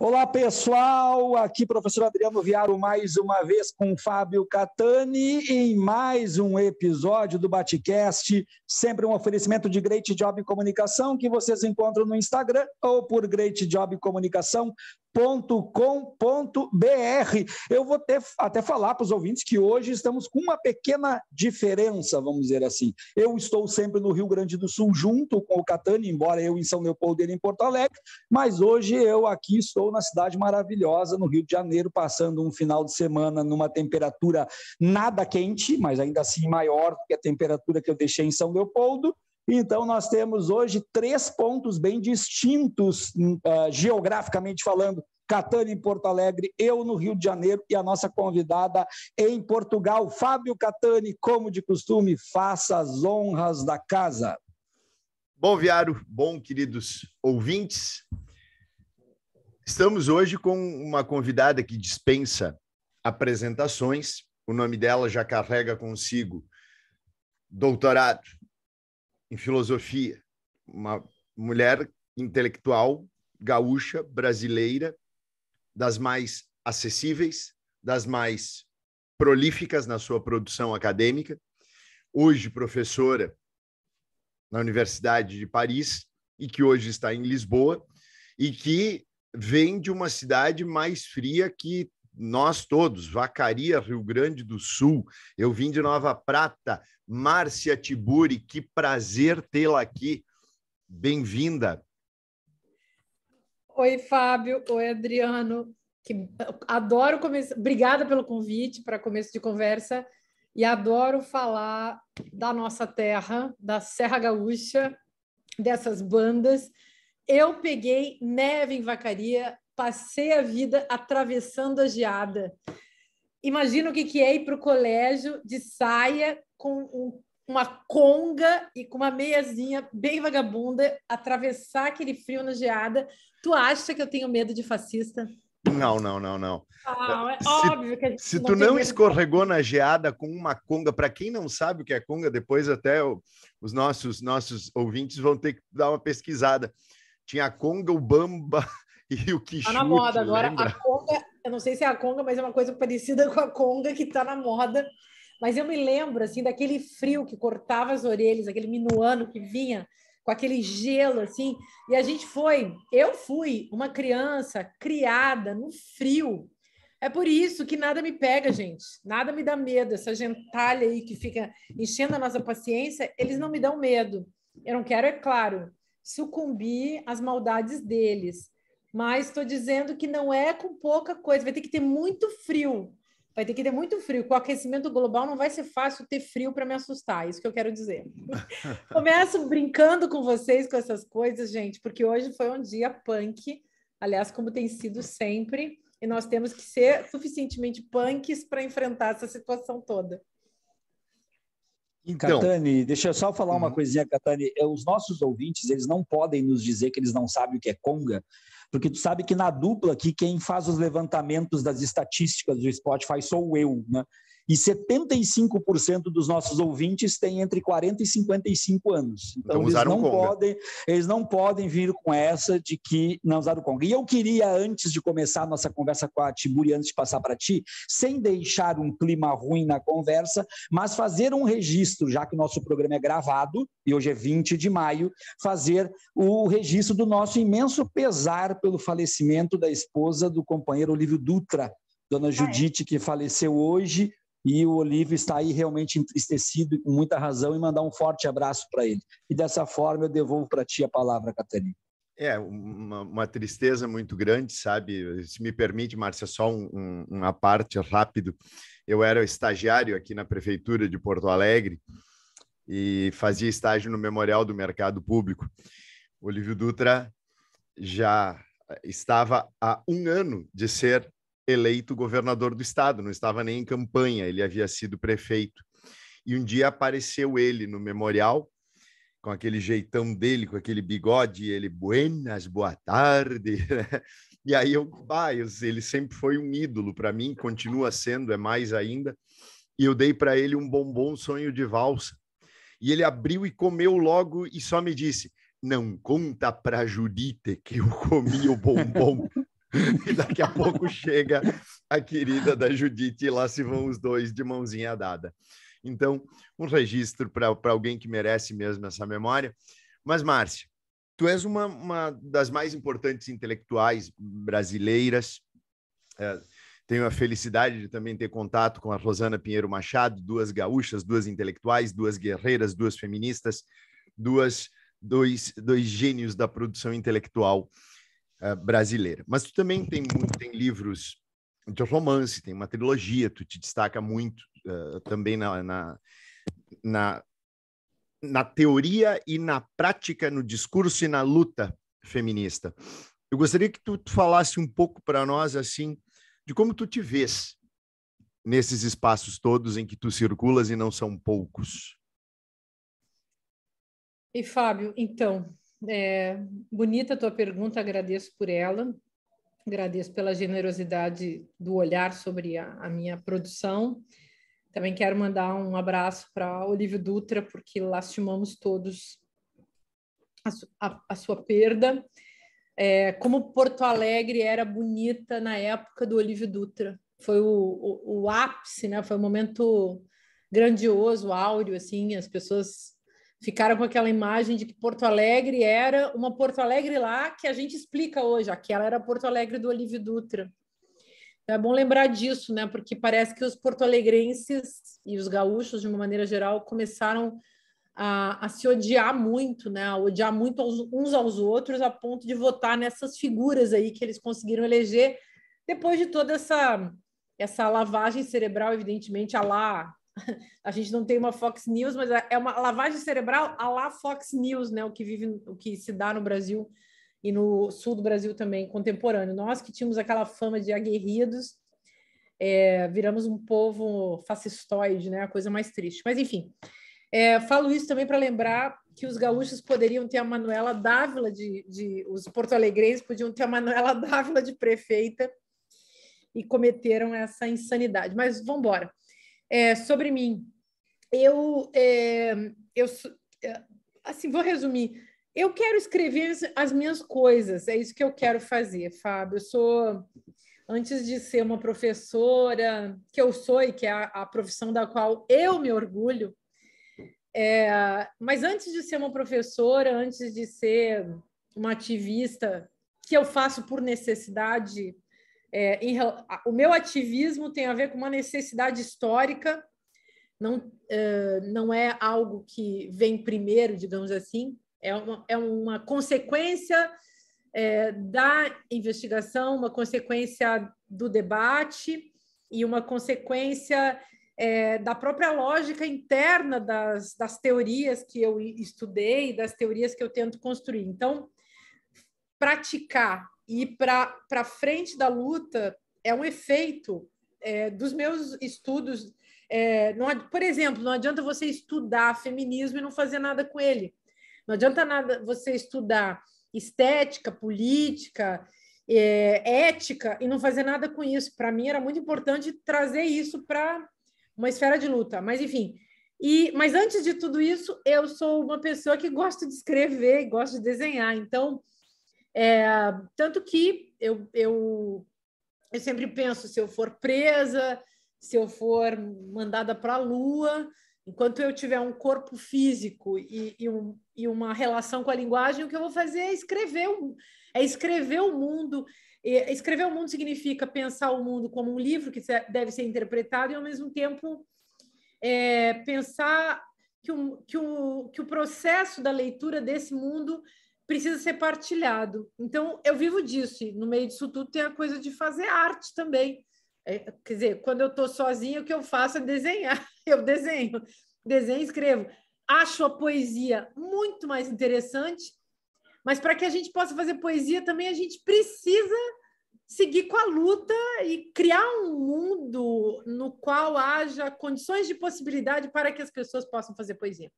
Olá, pessoal. Aqui, professor Adriano Viaro, mais uma vez com Fábio Catani, em mais um episódio do Batcast. Sempre um oferecimento de Great Job Comunicação, que vocês encontram no Instagram ou por Great Job Comunicação www.cultura.com.br. Eu vou ter, até falar para os ouvintes que hoje estamos com uma pequena diferença, vamos dizer assim. Eu estou sempre no Rio Grande do Sul junto com o Catani, embora eu em São Leopoldo ele em Porto Alegre, mas hoje eu aqui estou na cidade maravilhosa, no Rio de Janeiro, passando um final de semana numa temperatura nada quente, mas ainda assim maior do que a temperatura que eu deixei em São Leopoldo então, nós temos hoje três pontos bem distintos, uh, geograficamente falando, Catânia em Porto Alegre, eu no Rio de Janeiro e a nossa convidada em Portugal, Fábio Catani, como de costume, faça as honras da casa. Bom, Viário, bom, queridos ouvintes. Estamos hoje com uma convidada que dispensa apresentações. O nome dela já carrega consigo doutorado em filosofia, uma mulher intelectual gaúcha, brasileira, das mais acessíveis, das mais prolíficas na sua produção acadêmica, hoje professora na Universidade de Paris e que hoje está em Lisboa e que vem de uma cidade mais fria que nós todos, Vacaria, Rio Grande do Sul. Eu vim de Nova Prata. Márcia Tiburi, que prazer tê-la aqui. Bem-vinda. Oi, Fábio. Oi, Adriano. Que adoro começar. Obrigada pelo convite para começo de conversa. E adoro falar da nossa terra, da Serra Gaúcha, dessas bandas. Eu peguei neve em Vacaria passei a vida atravessando a geada. Imagina o que, é ir para o colégio de saia com um, uma conga e com uma meiazinha bem vagabunda, atravessar aquele frio na geada. Tu acha que eu tenho medo de fascista? Não, não, não, não. Ah, é se, óbvio que a gente Se tu não, não escorregou na geada com uma conga, para quem não sabe o que é conga, depois até o, os nossos nossos ouvintes vão ter que dar uma pesquisada. Tinha a conga, o bamba, E o que tá na moda agora. Lembra? A conga, eu não sei se é a conga, mas é uma coisa parecida com a conga que está na moda. Mas eu me lembro assim daquele frio que cortava as orelhas, aquele minuano que vinha com aquele gelo assim. E a gente foi, eu fui uma criança criada no frio. É por isso que nada me pega, gente. Nada me dá medo. Essa gentalha aí que fica enchendo a nossa paciência, eles não me dão medo. Eu não quero, é claro, sucumbir às maldades deles mas estou dizendo que não é com pouca coisa, vai ter que ter muito frio. Vai ter que ter muito frio. Com o aquecimento global não vai ser fácil ter frio para me assustar, isso que eu quero dizer. Começo brincando com vocês com essas coisas, gente, porque hoje foi um dia punk, aliás, como tem sido sempre, e nós temos que ser suficientemente punks para enfrentar essa situação toda. Então, Catani, deixa eu só falar uma uhum. coisinha, Catani. É, os nossos ouvintes, eles não podem nos dizer que eles não sabem o que é conga, porque tu sabe que na dupla aqui quem faz os levantamentos das estatísticas do Spotify sou eu, né? E 75% dos nossos ouvintes têm entre 40 e 55 anos. Então, então eles, não podem, eles não podem vir com essa de que não usaram Conga. E eu queria, antes de começar a nossa conversa com a Tiburi, antes de passar para ti, sem deixar um clima ruim na conversa, mas fazer um registro, já que nosso programa é gravado, e hoje é 20 de maio, fazer o registro do nosso imenso pesar pelo falecimento da esposa do companheiro Olívio Dutra, Dona ah, é? Judite, que faleceu hoje, e o Olívio está aí realmente entristecido e com muita razão e mandar um forte abraço para ele. E dessa forma eu devolvo para ti a palavra, Catarina. É, uma, uma, tristeza muito grande, sabe? Se me permite, Márcia, só um, um, uma parte rápido. Eu era estagiário aqui na Prefeitura de Porto Alegre e fazia estágio no Memorial do Mercado Público. Olívio Dutra já estava há um ano de ser eleito governador do estado, não estava nem em campanha, ele havia sido prefeito. E um dia apareceu ele no memorial, com aquele jeitão dele, com aquele bigode, ele, buenas, boa tarde. Né? e aí eu, bah, ele sempre foi um ídolo para mim, continua sendo, é mais ainda. E eu dei para ele um bombom sonho de valsa. E ele abriu e comeu logo e só me disse: Não conta para Judite que eu comi o bombom. e daqui a pouco chega a querida da Judite e lá se vão os dois de mãozinha dada. Então, um registro para alguém que merece mesmo essa memória. Mas, Márcia, tu és uma, uma das mais importantes intelectuais brasileiras. É, tenho a felicidade de também ter contato com a Rosana Pinheiro Machado, duas gaúchas, duas intelectuais, duas guerreiras, duas feministas, duas, dois, dois gênios da produção intelectual uh, brasileira. Mas tu também tem, tem livros de romance, tem uma trilogia, tu te destaca muito uh, também na, na, na, na, teoria e na prática, no discurso e na luta feminista. Eu gostaria que tu, tu falasse um pouco para nós, assim, de como tu te vês nesses espaços todos em que tu circulas e não são poucos. E Fábio, então, é, bonita a tua pergunta, agradeço por ela, agradeço pela generosidade do olhar sobre a, a minha produção. Também quero mandar um abraço para Olívio Dutra, porque lastimamos todos a, su, a, a sua perda. É, como Porto Alegre era bonita na época do Olívio Dutra, foi o, o, o ápice, né? Foi um momento grandioso, áureo, assim, as pessoas ficaram com aquela imagem de que Porto Alegre era uma Porto Alegre lá que a gente explica hoje, aquela era Porto Alegre do Olívio Dutra. Então é bom lembrar disso, né? Porque parece que os porto-alegrenses e os gaúchos, de uma maneira geral, começaram a, a, se odiar muito, né? A odiar muito aos, uns aos outros, a ponto de votar nessas figuras aí que eles conseguiram eleger depois de toda essa essa lavagem cerebral, evidentemente, a lá a gente não tem uma Fox News, mas é uma lavagem cerebral a lá Fox News, né? O que vive, o que se dá no Brasil e no sul do Brasil também, contemporâneo. Nós que tínhamos aquela fama de aguerridos, é, viramos um povo fascistoide, né? A coisa mais triste. Mas enfim, é, falo isso também para lembrar que os gaúchos poderiam ter a Manuela Dávila de, de os porto-alegrenses podiam ter a Manuela Dávila de prefeita e cometeram essa insanidade. Mas vamos embora é, sobre mim. Eu, é, eu é, assim, vou resumir. Eu quero escrever as, as minhas coisas, é isso que eu quero fazer, Fábio. Eu sou, antes de ser uma professora, que eu sou e que é a, a profissão da qual eu me orgulho, é, mas antes de ser uma professora, antes de ser uma ativista, que eu faço por necessidade é, em, o meu ativismo tem a ver com uma necessidade histórica, não, uh, não é algo que vem primeiro, digamos assim, é uma, é uma consequência é, da investigação, uma consequência do debate e uma consequência é, da própria lógica interna das, das teorias que eu estudei, das teorias que eu tento construir. Então, praticar e para frente da luta é um efeito é, dos meus estudos. É, não, por exemplo, não adianta você estudar feminismo e não fazer nada com ele. Não adianta nada você estudar estética, política, é, ética e não fazer nada com isso. Para mim era muito importante trazer isso para uma esfera de luta. Mas enfim. E, mas antes de tudo isso, eu sou uma pessoa que gosta de escrever, gosto de desenhar. Então, é, tanto que eu, eu, eu sempre penso: se eu for presa, se eu for mandada para a lua, enquanto eu tiver um corpo físico e, e, um, e, uma relação com a linguagem, o que eu vou fazer é escrever, é escrever o mundo. E escrever o mundo significa pensar o mundo como um livro que deve ser interpretado e, ao mesmo tempo, é, pensar que o, que, o, que o processo da leitura desse mundo precisa ser partilhado. Então, eu vivo disso, e no meio disso tudo tem a coisa de fazer arte também. É, quer dizer, quando eu estou sozinha, o que eu faço é desenhar. Eu desenho, desenho e escrevo. Acho a poesia muito mais interessante, mas para que a gente possa fazer poesia também, a gente precisa seguir com a luta e criar um mundo no qual haja condições de possibilidade para que as pessoas possam fazer poesia.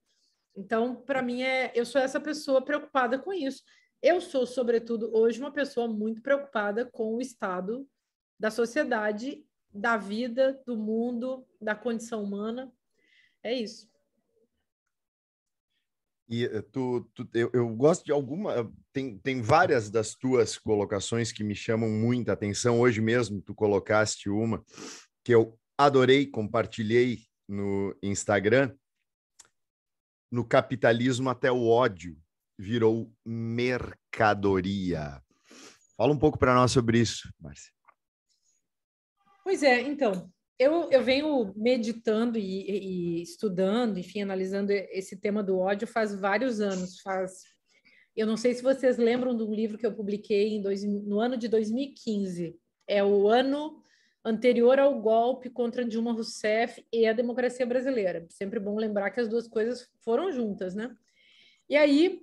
Então, para mim, é, eu sou essa pessoa preocupada com isso. Eu sou, sobretudo, hoje, uma pessoa muito preocupada com o estado da sociedade, da vida, do mundo, da condição humana. É isso. E eh, tu, tu eu, eu, gosto de alguma. Tem, tem várias das tuas colocações que me chamam muita atenção. Hoje mesmo, tu colocaste uma que eu adorei, compartilhei no Instagram, no capitalismo até o ódio virou mercadoria. Fala um pouco para nós sobre isso, Márcia. Pois é, então, eu, eu venho meditando e, e, estudando, enfim, analisando esse tema do ódio faz vários anos, faz... Eu não sei se vocês lembram de um livro que eu publiquei dois, no ano de 2015, é o ano anterior ao golpe contra Dilma Rousseff e a democracia brasileira. Sempre bom lembrar que as duas coisas foram juntas, né? E aí,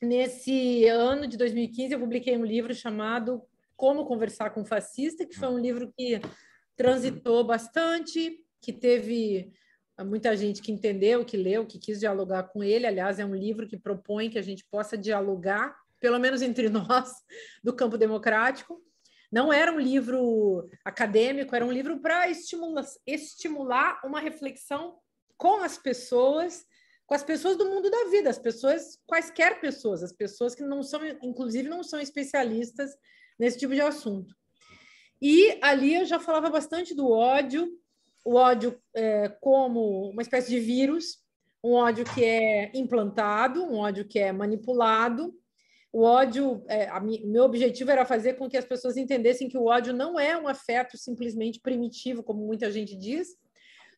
nesse ano de 2015, eu publiquei um livro chamado Como Conversar com o Fascista, que foi um livro que transitou bastante, que teve ah, muita gente que entendeu, que leu, que quis dialogar com ele. Aliás, é um livro que propõe que a gente possa dialogar, pelo menos entre nós, do campo democrático. Não era um livro acadêmico, era um livro para estimular, estimular uma reflexão com as pessoas, com as pessoas do mundo da vida, as pessoas, quaisquer pessoas, as pessoas que não são, inclusive, não são especialistas nesse tipo de assunto. E ali eu já falava bastante do ódio, o ódio é, como uma espécie de vírus, um ódio que é implantado, um ódio que é manipulado, o ódio, é, a, meu objetivo era fazer com que as pessoas entendessem que o ódio não é um afeto simplesmente primitivo, como muita gente diz,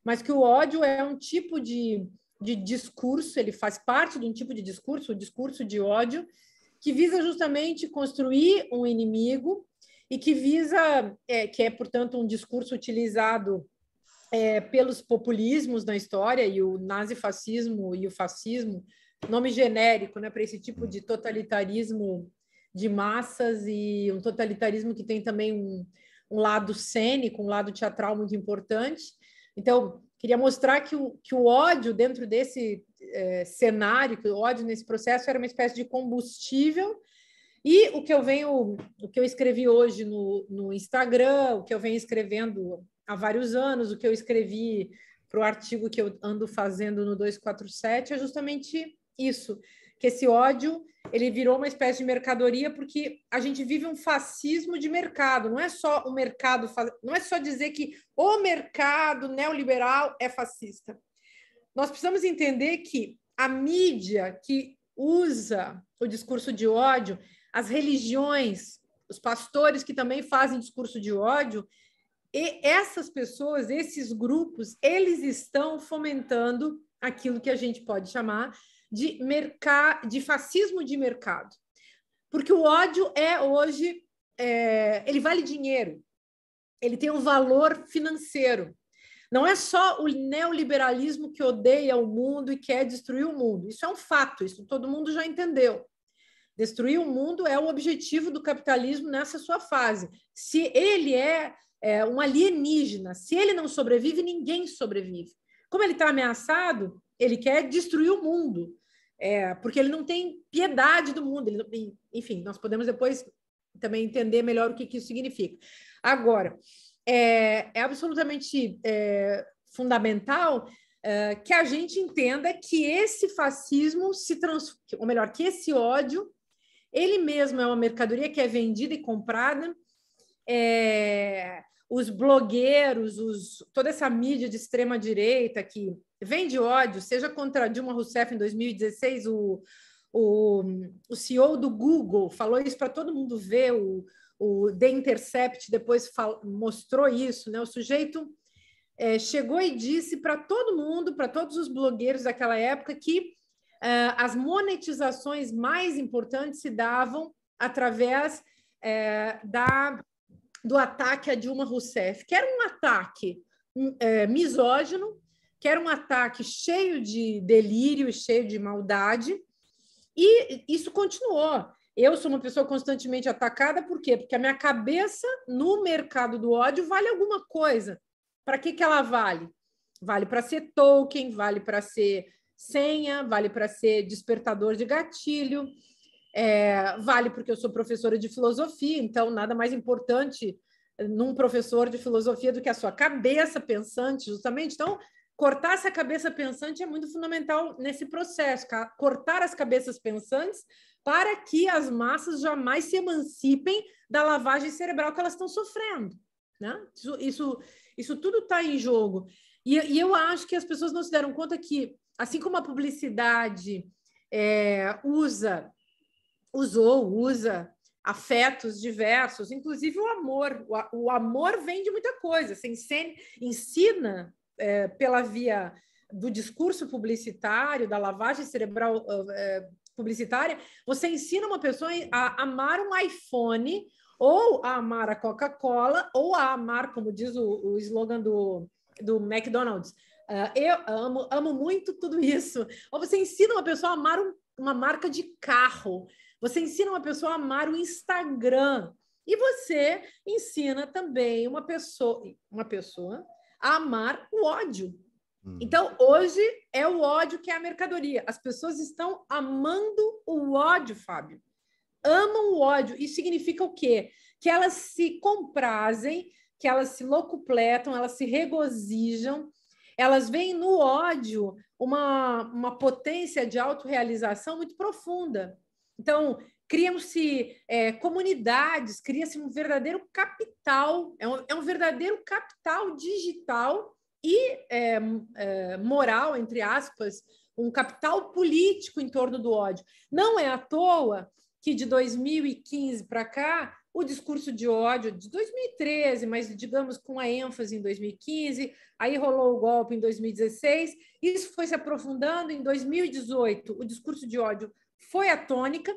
mas que o ódio é um tipo de, de discurso, ele faz parte de um tipo de discurso, o discurso de ódio, que visa justamente construir um inimigo e que visa, é, que é, portanto, um discurso utilizado é, pelos populismos na história e o nazifascismo e o fascismo nome genérico né, para esse tipo hum. de totalitarismo de massas e um totalitarismo que tem também um, um lado cênico, um lado teatral muito importante. Então, queria mostrar que o, que o ódio dentro desse é, cenário, que o ódio nesse processo era uma espécie de combustível. E o que eu venho, o que eu escrevi hoje no, no Instagram, o que eu venho escrevendo há vários anos, o que eu escrevi para o artigo que eu ando fazendo no 247, é justamente isso, que esse ódio ele virou uma espécie de mercadoria porque a gente vive um fascismo de mercado. Não é só o mercado, não é só dizer que o mercado neoliberal é fascista. Nós precisamos entender que a mídia que usa o discurso de ódio, as religiões, os pastores que também fazem discurso de ódio, e essas pessoas, esses grupos, eles estão fomentando aquilo que a gente pode chamar de, mercado, de fascismo de mercado. Porque o ódio é hoje, é, ele vale dinheiro, ele tem um valor financeiro. Não é só o neoliberalismo que odeia o mundo e quer destruir o mundo. Isso é um fato, isso todo mundo já entendeu. Destruir o mundo é o objetivo do capitalismo nessa sua fase. Se ele é, é um alienígena, se ele não sobrevive, ninguém sobrevive. Como ele está ameaçado, ele quer destruir o mundo, é, porque ele não tem piedade do mundo. Não, enfim, nós podemos depois também entender melhor o que, que isso significa. Agora, é, é absolutamente é, fundamental é, que a gente entenda que esse fascismo se transforma, ou melhor, que esse ódio, ele mesmo é uma mercadoria que é vendida e comprada. É... Os blogueiros, os... toda essa mídia de extrema direita que vem de ódio, seja contra Dilma Rousseff em 2016, o, o, o CEO do Google falou isso para todo mundo ver, o, o The Intercept depois fal, mostrou isso, né? O sujeito é, chegou e disse para todo mundo, para todos os blogueiros daquela época, que uh, as monetizações mais importantes se davam através é, da, do ataque a Dilma Rousseff, que era um ataque um, é, misógino, que era um ataque cheio de delírio, cheio de maldade, e isso continuou. Eu sou uma pessoa constantemente atacada, por quê? Porque a minha cabeça no mercado do ódio vale alguma coisa. Para que, que ela vale? Vale para ser token, vale para ser senha, vale para ser despertador de gatilho, é, vale porque eu sou professora de filosofia, então nada mais importante num professor de filosofia do que a sua cabeça pensante, justamente. Então, cortar essa cabeça pensante é muito fundamental nesse processo, cortar as cabeças pensantes para que as massas jamais se emancipem da lavagem cerebral que elas estão sofrendo, né? Isso, isso, isso tudo está em jogo. E, e, eu acho que as pessoas não se deram conta que, assim como a publicidade é, usa, usou, usa afetos diversos, inclusive o amor. O, o amor vem de muita coisa. Você ensina, ensina é, pela via do discurso publicitário, da lavagem cerebral ah, é, publicitária, você ensina uma pessoa a amar um iPhone ou a amar a Coca-Cola ou a amar, como diz o, o slogan do, do McDonald's, uh, eu amo, amo muito tudo isso. Ou você ensina uma pessoa a amar um, uma marca de carro, você ensina uma pessoa a amar o Instagram, e você ensina também uma pessoa, uma pessoa, amar o ódio. Hum. Então, hoje é o ódio que é a mercadoria. As pessoas estão amando o ódio, Fábio. Amam o ódio. Isso significa o quê? Que elas se comprazem, que elas se locupletam, elas se regozijam, elas veem no ódio uma, uma potência de autorrealização muito profunda. Então, criam-se é, comunidades, cria-se um verdadeiro capital, é um, é um, verdadeiro capital digital e é, é, moral, entre aspas, um capital político em torno do ódio. Não é à toa que de 2015 para cá o discurso de ódio de 2013, mas digamos com a ênfase em 2015, aí rolou o golpe em 2016, isso foi se aprofundando em 2018. O discurso de ódio foi a tônica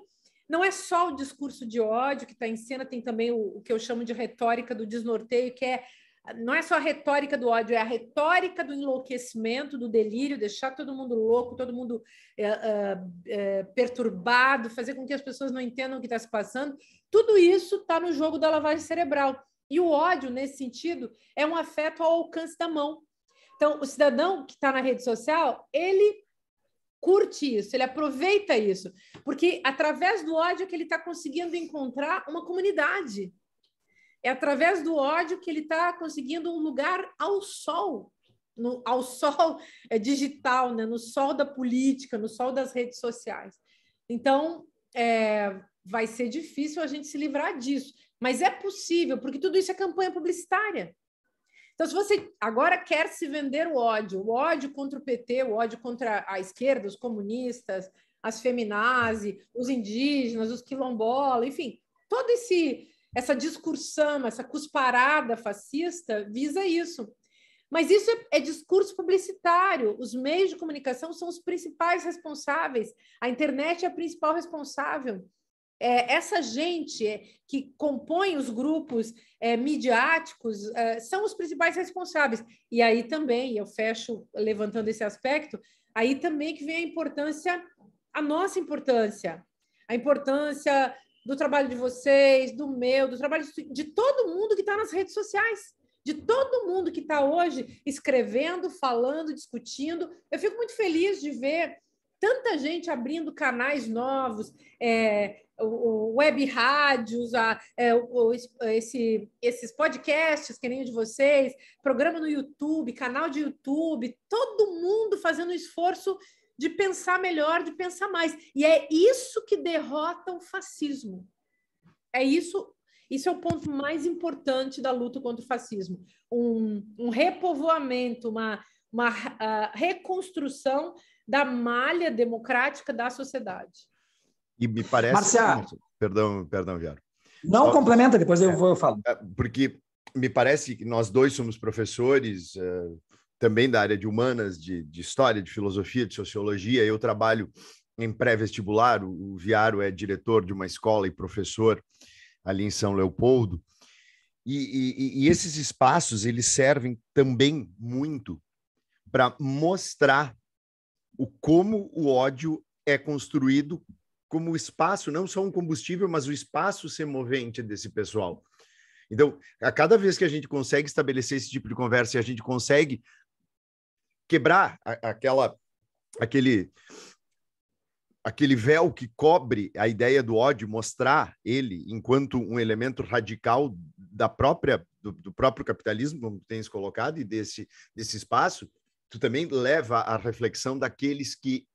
não é só o discurso de ódio que está em cena, tem também o, o, que eu chamo de retórica do desnorteio, que é não é só a retórica do ódio, é a retórica do enlouquecimento, do delírio, deixar todo mundo louco, todo mundo é, é, é, perturbado, fazer com que as pessoas não entendam o que está se passando. Tudo isso está no jogo da lavagem cerebral. E o ódio, nesse sentido, é um afeto ao alcance da mão. Então, o cidadão que está na rede social, ele curte isso, ele aproveita isso, porque através do ódio que ele está conseguindo encontrar uma comunidade. É através do ódio que ele está conseguindo um lugar ao sol, no, ao sol é, digital, né? no sol da política, no sol das redes sociais. Então, é, vai ser difícil a gente se livrar disso, mas é possível, porque tudo isso é campanha publicitária. Então, se você agora quer se vender o ódio, o ódio contra o PT, o ódio contra a esquerda, os comunistas, as feminazes, os indígenas, os quilombolas, enfim, todo esse essa discursão, essa cusparada fascista visa isso. Mas isso é, é, discurso publicitário. Os meios de comunicação são os principais responsáveis. A internet é a principal responsável. É, essa gente que compõe os grupos é, midiáticos é, são os principais responsáveis. E aí também, eu fecho levantando esse aspecto, aí também que vem a importância, a nossa importância, a importância do trabalho de vocês, do meu, do trabalho de todo mundo que está nas redes sociais de todo mundo que está hoje escrevendo, falando, discutindo. Eu fico muito feliz de ver tanta gente abrindo canais novos, é, o, web rádios, a, é, o, esse, esses podcasts que nem o de vocês, programa no YouTube, canal de YouTube, todo mundo fazendo esforço de pensar melhor, de pensar mais. E é isso que derrota o fascismo. É isso isso é o ponto mais importante da luta contra o fascismo. Um, um repovoamento, uma, uma uh, reconstrução da malha democrática da sociedade. E me parece. Marcia... Perdão, perdão, viaro Não Só... complementa, depois eu, é, vou, eu falo. É, porque me parece que nós dois somos professores uh, também da área de humanas, de, de, história, de filosofia, de sociologia. Eu trabalho em pré-vestibular, o, o é diretor de uma escola e professor ali em São Leopoldo. E, e, e esses espaços eles servem também muito para mostrar o como o ódio é construído como o espaço, não só um combustível, mas o espaço ser movente desse pessoal. Então, a cada vez que a gente consegue estabelecer esse tipo de conversa e a gente consegue quebrar a, aquela aquele aquele véu que cobre a ideia do ódio, mostrar ele enquanto um elemento radical da própria do, do próprio capitalismo, como tens colocado, e desse desse espaço, tu também leva à reflexão daqueles que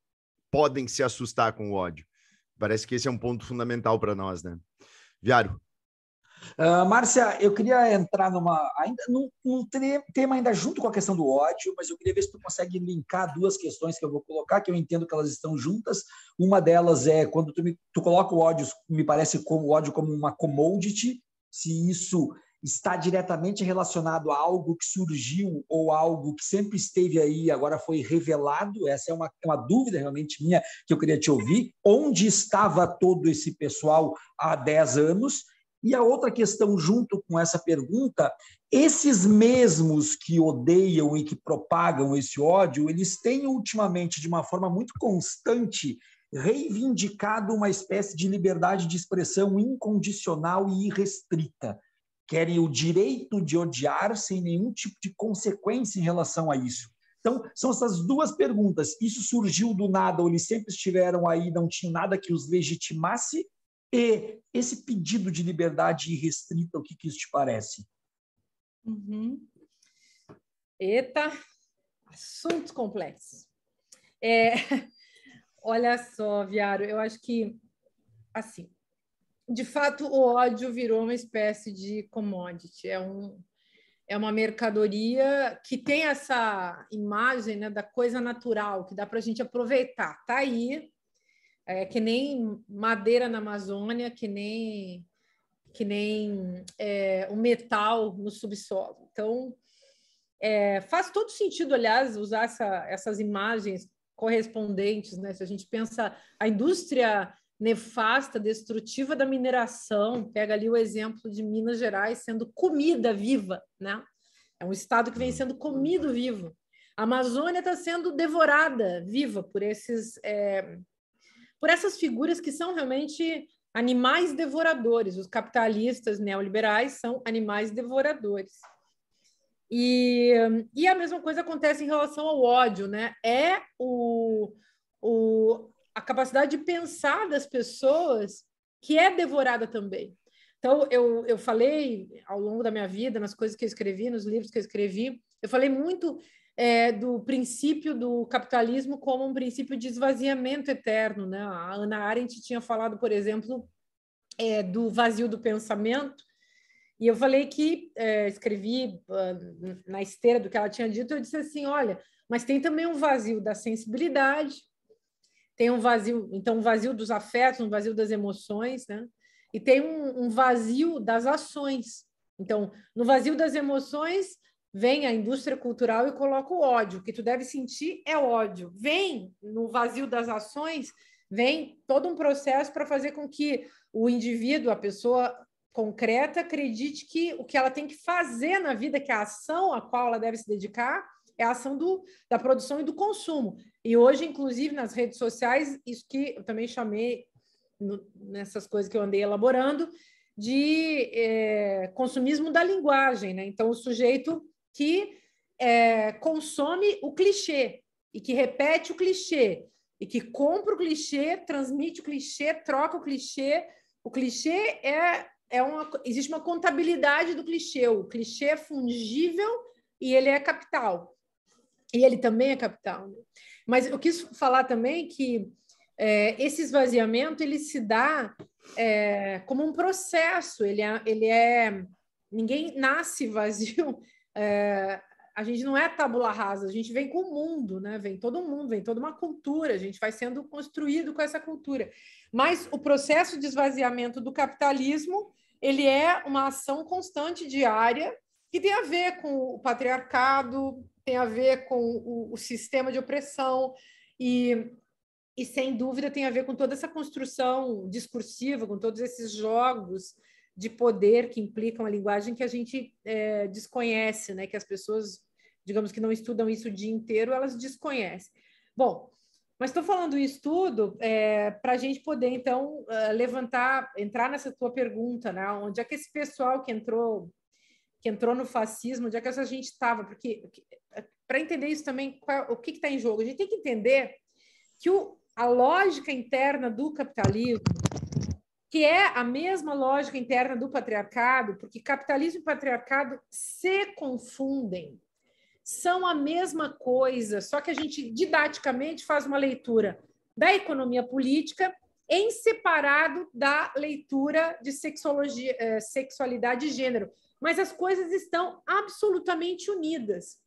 podem se assustar com o ódio. Parece que esse é um ponto fundamental para nós, né? Viário. Uh, Márcia, eu queria entrar numa ainda num, num, tema ainda junto com a questão do ódio, mas eu queria ver se tu consegue linkar duas questões que eu vou colocar, que eu entendo que elas estão juntas. Uma delas é quando tu, me, tu coloca o ódio, me parece como o ódio como uma commodity, se isso está diretamente relacionado a algo que surgiu ou algo que sempre esteve aí agora foi revelado? Essa é uma, é uma dúvida realmente minha que eu queria te ouvir. Onde estava todo esse pessoal há 10 anos? E a outra questão, junto com essa pergunta, esses mesmos que odeiam e que propagam esse ódio, eles têm ultimamente, de uma forma muito constante, reivindicado uma espécie de liberdade de expressão incondicional e irrestrita querem o direito de odiar sem nenhum tipo de consequência em relação a isso. Então, são essas duas perguntas. Isso surgiu do nada, ou eles sempre estiveram aí, não tinha nada que os legitimasse? E esse pedido de liberdade irrestrita, o que, que isso te parece? Uhum. Eita, assunto complexo. É, olha só, Viário, eu acho que, assim, de fato, o ódio virou uma espécie de commodity, é, um, é uma mercadoria que tem essa imagem né, da coisa natural, que dá para a gente aproveitar. Está aí, é, que nem madeira na Amazônia, que nem, que nem é, o metal no subsolo. Então, é, faz todo sentido, aliás, usar essa, essas imagens correspondentes, né? Se a gente pensa a indústria nefasta, destrutiva da mineração. Pega ali o exemplo de Minas Gerais sendo comida viva, né? É um estado que vem uhum. sendo comido vivo. A Amazônia está sendo devorada viva por esses, é, por essas figuras que são realmente animais devoradores. Os capitalistas neoliberais são animais devoradores. E, e a mesma coisa acontece em relação ao ódio, né? É o capacidade de pensar das pessoas que é devorada também. Então, eu, eu falei ao longo da minha vida, nas coisas que eu escrevi, nos livros que eu escrevi, eu falei muito é, do princípio do capitalismo como um princípio de esvaziamento eterno. Né? A Ana Arendt tinha falado, por exemplo, é, do vazio do pensamento, e eu falei que é, escrevi ah, na esteira do que ela tinha dito, eu disse assim: olha, mas tem também um vazio da sensibilidade, tem um vazio, então um vazio dos afetos, um vazio das emoções, né? E tem um, um vazio das ações. Então, no vazio das emoções, vem a indústria cultural e coloca o ódio. O que tu deve sentir é ódio. Vem no vazio das ações, vem todo um processo para fazer com que o indivíduo, a pessoa concreta, acredite que o que ela tem que fazer na vida, que é a ação a qual ela deve se dedicar, é a ação do, da produção e do consumo. E hoje, inclusive, nas redes sociais, isso que eu também chamei no, nessas coisas que eu andei elaborando, de é, consumismo da linguagem. Né? Então, o sujeito que é, consome o clichê e que repete o clichê e que compra o clichê, transmite o clichê, troca o clichê. O clichê é, é uma existe uma contabilidade do clichê. O clichê é fungível e ele é capital. E ele também é capital. Né? Mas eu quis falar também que é, esse esvaziamento ele se dá é, como um processo. Ele é, ele é ninguém nasce vazio. É, a gente não é tabula rasa. A gente vem com o mundo, né? Vem todo mundo, vem toda uma cultura. A gente vai sendo construído com essa cultura. Mas o processo de esvaziamento do capitalismo ele é uma ação constante diária que tem a ver com o patriarcado, tem a ver com o, o sistema de opressão e e sem dúvida tem a ver com toda essa construção discursiva, com todos esses jogos de poder que implicam a linguagem que a gente é, desconhece, né? Que as pessoas, digamos que não estudam isso o dia inteiro, elas desconhecem. Bom, mas estou falando isso tudo é, para a gente poder então é, levantar, entrar nessa tua pergunta, né? Onde é que esse pessoal que entrou que entrou no fascismo, onde é que a gente estava, porque é, para entender isso também, qual, é, o que está em jogo, a gente tem que entender que o, a lógica interna do capitalismo, que é a mesma lógica interna do patriarcado, porque capitalismo e patriarcado se confundem, são a mesma coisa, só que a gente didaticamente faz uma leitura da economia política em separado da leitura de sexologia, eh, sexualidade e gênero mas as coisas estão absolutamente unidas.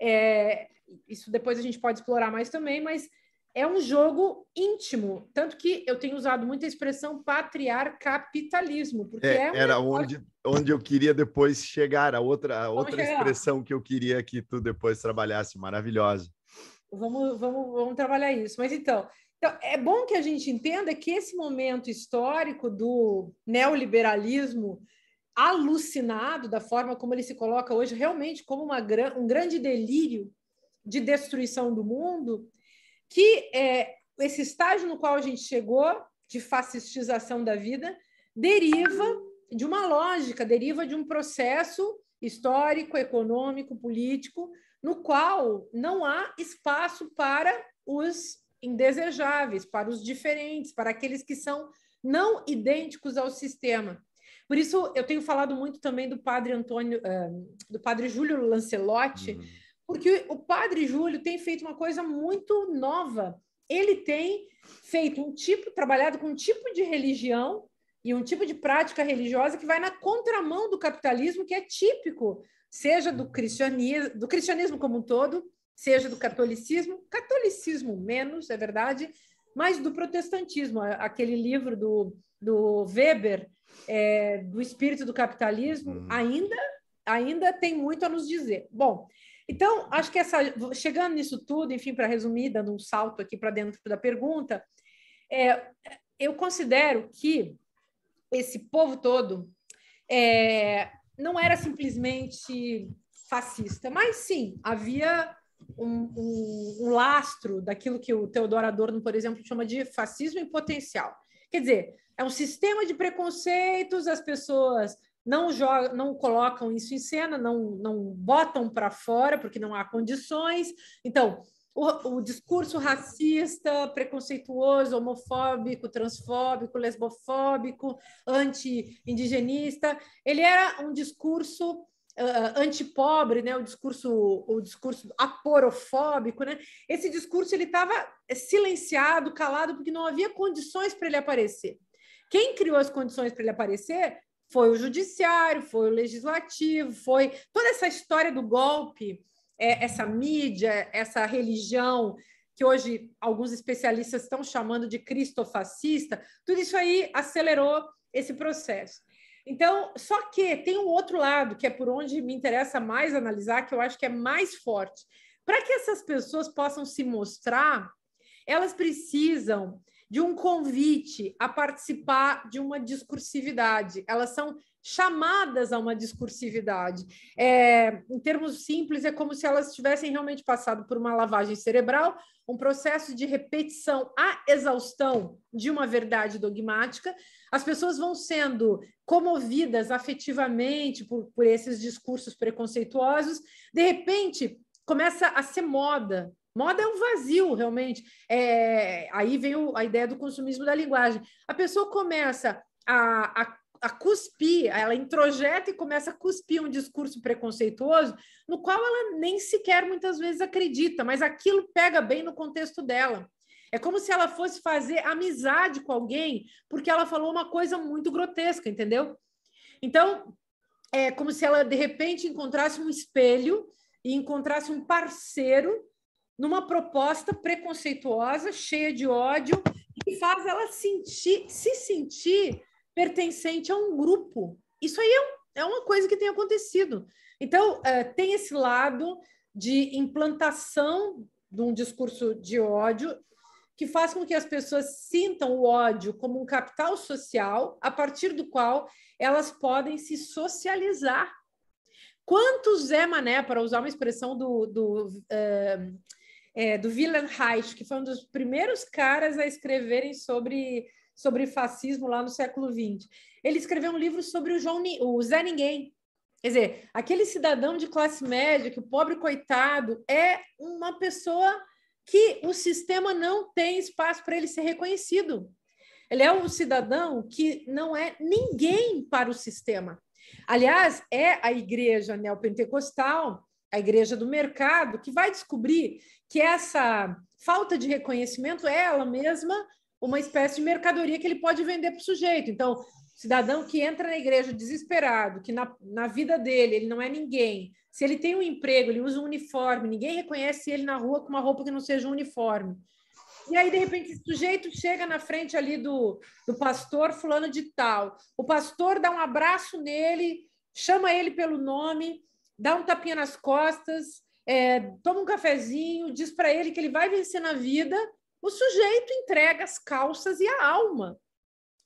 É, isso depois a gente pode explorar mais também, mas é um jogo íntimo, tanto que eu tenho usado muita expressão patriarcapitalismo, porque é, é um era negócio... onde, onde eu queria depois chegar a outra a outra chegar. expressão que eu queria que tu depois trabalhasse, maravilhosa. Vamos, vamos, vamos trabalhar isso. Mas então, então, é bom que a gente entenda que esse momento histórico do neoliberalismo alucinado da forma como ele se coloca hoje, realmente como uma, um grande delírio de destruição do mundo, que é, esse estágio no qual a gente chegou, de fascistização da vida, deriva de uma lógica, deriva de um processo histórico, econômico, político, no qual não há espaço para os indesejáveis, para os diferentes, para aqueles que são não idênticos ao sistema. Por isso, eu tenho falado muito também do padre Antônio, uh, do padre Júlio Lancelotti, uhum. porque o padre Júlio tem feito uma coisa muito nova. Ele tem feito um tipo, trabalhado com um tipo de religião e um tipo de prática religiosa que vai na contramão do capitalismo, que é típico, seja do uhum. cristianismo, do cristianismo como um todo, seja do catolicismo, catolicismo menos, é verdade, mas do protestantismo. Aquele livro do, do Weber, é, do espírito do capitalismo uhum. ainda, ainda tem muito a nos dizer. Bom, então, acho que essa, chegando nisso tudo, enfim, para resumir, dando um salto aqui para dentro da pergunta, é, eu considero que esse povo todo é, não era simplesmente fascista, mas sim havia um, um, um, lastro daquilo que o Teodoro Adorno, por exemplo, chama de fascismo em potencial. Quer dizer, é um sistema de preconceitos, as pessoas não jogam, não colocam isso em cena, não, não botam para fora porque não há condições. Então, o, o, discurso racista, preconceituoso, homofóbico, transfóbico, lesbofóbico, anti-indigenista, ele era um discurso uh, antipobre, né? o discurso o discurso aporofóbico, né? Esse discurso ele estava silenciado, calado, porque não havia condições para ele aparecer. Quem criou as condições para ele aparecer foi o judiciário, foi o legislativo, foi toda essa história do golpe, é, essa mídia, essa religião que hoje alguns especialistas estão chamando de cristofascista, tudo isso aí acelerou esse processo. Então, só que tem um outro lado, que é por onde me interessa mais analisar, que eu acho que é mais forte. Para que essas pessoas possam se mostrar, elas precisam de um convite a participar de uma discursividade. Elas são chamadas a uma discursividade. É, em termos simples, é como se elas tivessem realmente passado por uma lavagem cerebral, um processo de repetição à exaustão de uma verdade dogmática. As pessoas vão sendo comovidas afetivamente por, por esses discursos preconceituosos. De repente, começa a ser moda Moda é um vazio, realmente. É, aí vem o, a ideia do consumismo da linguagem. A pessoa começa a, a, a, cuspir, ela introjeta e começa a cuspir um discurso preconceituoso, no qual ela nem sequer muitas vezes acredita, mas aquilo pega bem no contexto dela. É como se ela fosse fazer amizade com alguém porque ela falou uma coisa muito grotesca, entendeu? Então, é como se ela de repente encontrasse um espelho e encontrasse um parceiro numa proposta preconceituosa, cheia de ódio, que faz ela sentir, se sentir pertencente a um grupo. Isso aí é, um, é uma coisa que tem acontecido. Então, é, tem esse lado de implantação de um discurso de ódio que faz com que as pessoas sintam o ódio como um capital social a partir do qual elas podem se socializar. Quantos Zé Mané, para usar uma expressão do, do uh, é, do Willem Reich, que foi um dos primeiros caras a escreverem sobre, sobre fascismo lá no século XX. Ele escreveu um livro sobre o, João, o Zé Ninguém. Quer dizer, aquele cidadão de classe média, que o pobre coitado é uma pessoa que o sistema não tem espaço para ele ser reconhecido. Ele é um cidadão que não é ninguém para o sistema. Aliás, é a igreja neopentecostal a igreja do mercado, que vai descobrir que essa falta de reconhecimento é ela mesma uma espécie de mercadoria que ele pode vender para o sujeito. Então, cidadão que entra na igreja desesperado, que na, na vida dele ele não é ninguém, se ele tem um emprego, ele usa um uniforme, ninguém reconhece ele na rua com uma roupa que não seja um uniforme. E aí, de repente, o sujeito chega na frente ali do, do pastor fulano de tal. O pastor dá um abraço nele, chama ele pelo nome, dá um tapinha nas costas, é, toma um cafezinho, diz para ele que ele vai vencer na vida, o sujeito entrega as calças e a alma.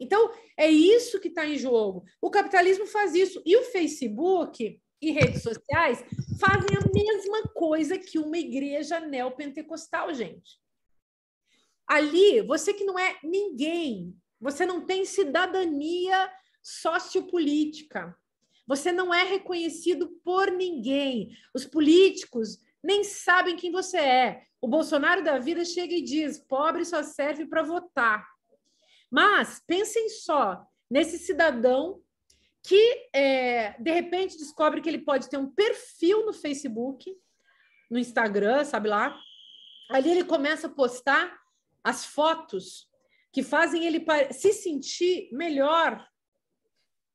Então, é isso que está em jogo. O capitalismo faz isso. E o Facebook e redes sociais fazem a mesma coisa que uma igreja neopentecostal, gente. Ali, você que não é ninguém, você não tem cidadania sociopolítica, você não é reconhecido por ninguém. Os políticos nem sabem quem você é. O Bolsonaro da vida chega e diz: pobre só serve para votar. Mas pensem só nesse cidadão que é, de repente descobre que ele pode ter um perfil no Facebook, no Instagram, sabe lá. Ali ele começa a postar as fotos que fazem ele se sentir melhor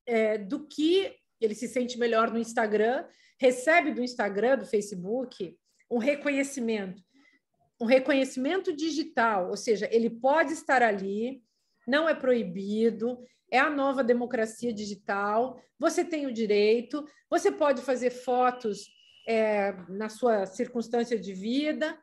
é, do que ele se sente melhor no Instagram, recebe do Instagram, do Facebook, um reconhecimento, um reconhecimento digital, ou seja, ele pode estar ali, não é proibido, é a nova democracia digital, você tem o direito, você pode fazer fotos é, na sua circunstância de vida.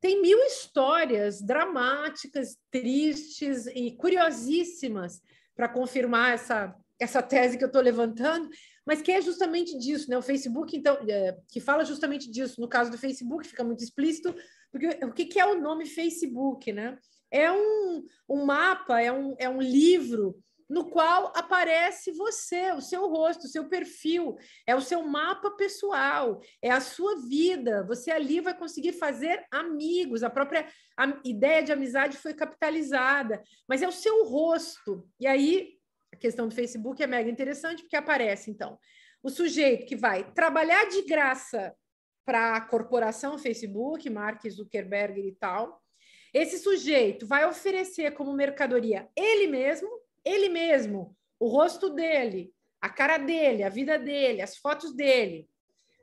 Tem mil histórias dramáticas, tristes e curiosíssimas para confirmar essa essa tese que eu estou levantando, mas que é justamente disso, né? O Facebook, então, é, que fala justamente disso. No caso do Facebook, fica muito explícito, porque o que, que é o nome Facebook, né? É um, um mapa, é um, é um livro no qual aparece você, o seu rosto, o seu perfil, é o seu mapa pessoal, é a sua vida. Você ali vai conseguir fazer amigos, a própria ideia de amizade foi capitalizada, mas é o seu rosto. E aí questão do Facebook é mega interessante, porque aparece, então, o sujeito que vai trabalhar de graça para a corporação Facebook, Mark Zuckerberg e tal. Esse sujeito vai oferecer como mercadoria ele mesmo, ele mesmo, o rosto dele, a cara dele, a vida dele, as fotos dele,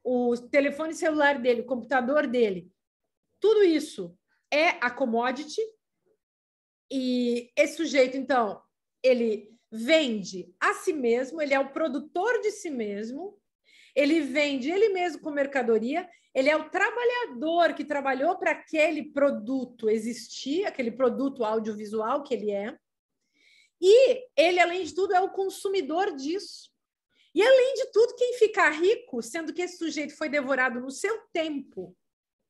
o telefone celular dele, o computador dele. Tudo isso é a commodity. E esse sujeito, então, ele vende a si mesmo, ele é o produtor de si mesmo, ele vende ele mesmo com mercadoria, ele é o trabalhador que trabalhou para aquele produto existir, aquele produto audiovisual que ele é. E ele, além de tudo, é o consumidor disso. E, além de tudo, quem fica rico, sendo que esse sujeito foi devorado no seu tempo,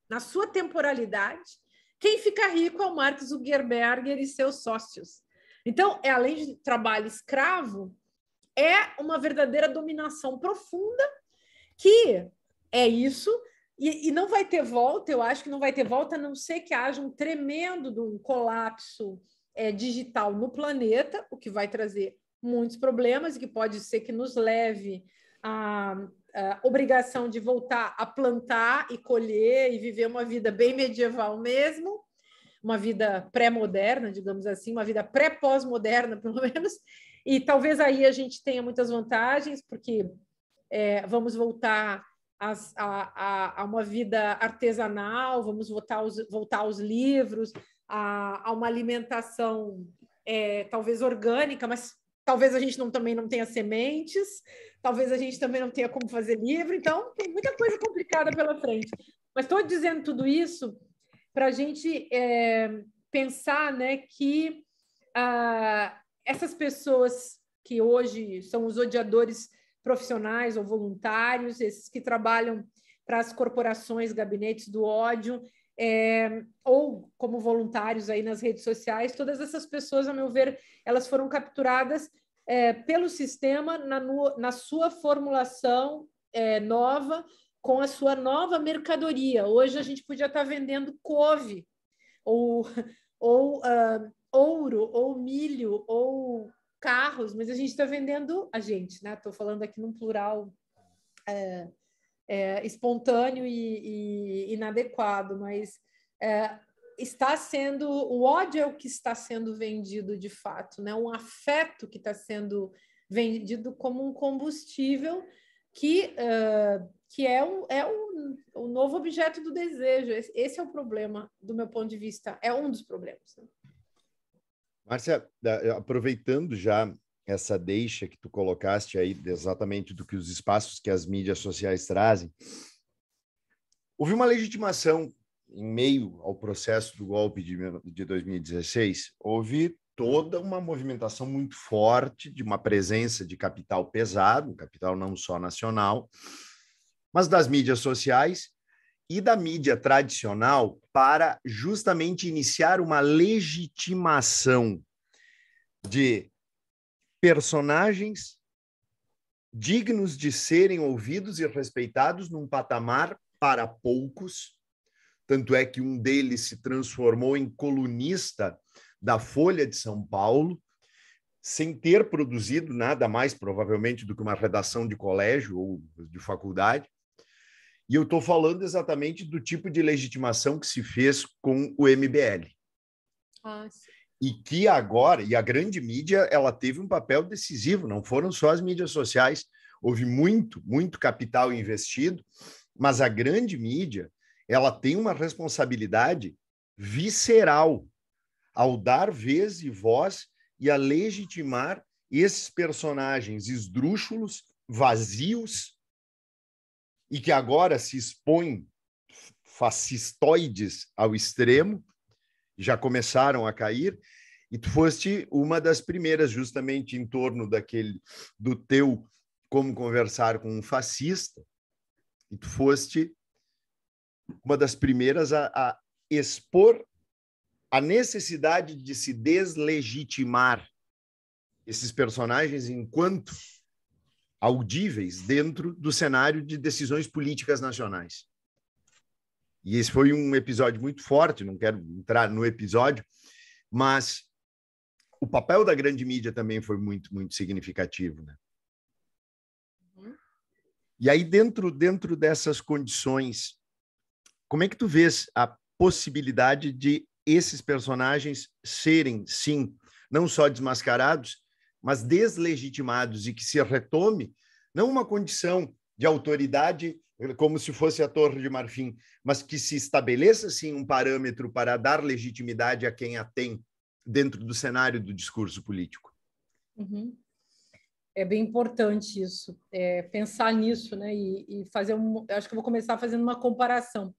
na sua temporalidade, quem fica rico é o Mark Zuckerberg e seus sócios. Então, é além de trabalho escravo, é uma verdadeira dominação profunda que é isso e, e, não vai ter volta, eu acho que não vai ter volta, a não ser que haja um tremendo um colapso é, digital no planeta, o que vai trazer muitos problemas e que pode ser que nos leve à, à obrigação de voltar a plantar e colher e viver uma vida bem medieval mesmo, uma vida pré-moderna, digamos assim, uma vida pré-pós-moderna, pelo menos, e talvez aí a gente tenha muitas vantagens, porque é, vamos voltar a, a, a, uma vida artesanal, vamos voltar aos, voltar aos livros, a, a uma alimentação é, talvez orgânica, mas talvez a gente não, também não tenha sementes, talvez a gente também não tenha como fazer livro, então tem muita coisa complicada pela frente. Mas estou dizendo tudo isso para a gente é, pensar né, que ah, essas pessoas que hoje são os odiadores profissionais ou voluntários, esses que trabalham para as corporações, gabinetes do ódio, é, ou como voluntários aí nas redes sociais, todas essas pessoas, a meu ver, elas foram capturadas é, pelo sistema na, na sua formulação é, nova com a sua nova mercadoria. Hoje a gente podia estar vendendo couve, ou, ou uh, ouro, ou milho, ou carros, mas a gente está vendendo a gente, né? Estou falando aqui num plural é, é, espontâneo e, e, inadequado, mas é, está sendo o ódio é o que está sendo vendido de fato, né? Um afeto que está sendo vendido como um combustível que, uh, que é, um, é um, um novo objeto do desejo. Esse é o problema, do meu ponto de vista, é um dos problemas. Né? Márcia, aproveitando já essa deixa que tu colocaste aí, exatamente do que os espaços que as mídias sociais trazem, houve uma legitimação em meio ao processo do golpe de, de 2016, houve toda uma movimentação muito forte de uma presença de capital pesado, capital não só nacional, mas das mídias sociais e da mídia tradicional para justamente iniciar uma legitimação de personagens dignos de serem ouvidos e respeitados num patamar para poucos. Tanto é que um deles se transformou em colunista da Folha de São Paulo, sem ter produzido nada mais, provavelmente, do que uma redação de colégio ou de faculdade. E eu estou falando exatamente do tipo de legitimação que se fez com o MBL. Ah, e que agora, e a grande mídia, ela teve um papel decisivo, não foram só as mídias sociais, houve muito, muito capital investido, mas a grande mídia, ela tem uma responsabilidade visceral ao dar vez e voz e a legitimar esses personagens esdrúxulos, vazios, e que agora se expõem fascistoides ao extremo, já começaram a cair, e tu foste uma das primeiras, justamente em torno daquele do teu como conversar com um fascista, e tu foste uma das primeiras a, a expor a necessidade de se deslegitimar esses personagens enquanto audíveis dentro do cenário de decisões políticas nacionais. E esse foi um episódio muito forte, não quero entrar no episódio, mas o papel da grande mídia também foi muito, muito significativo, né? Uhum. E aí dentro dentro dessas condições, como é que tu vês a possibilidade de esses personagens serem, sim, não só desmascarados, mas deslegitimados e que se retome não uma condição de autoridade eh, como se fosse a Torre de Marfim, mas que se estabeleça sim um parâmetro para dar legitimidade a quem a tem dentro do cenário do discurso político. Uhum. É bem importante isso, é, pensar nisso, né? E, e fazer um, acho que vou começar fazendo uma comparação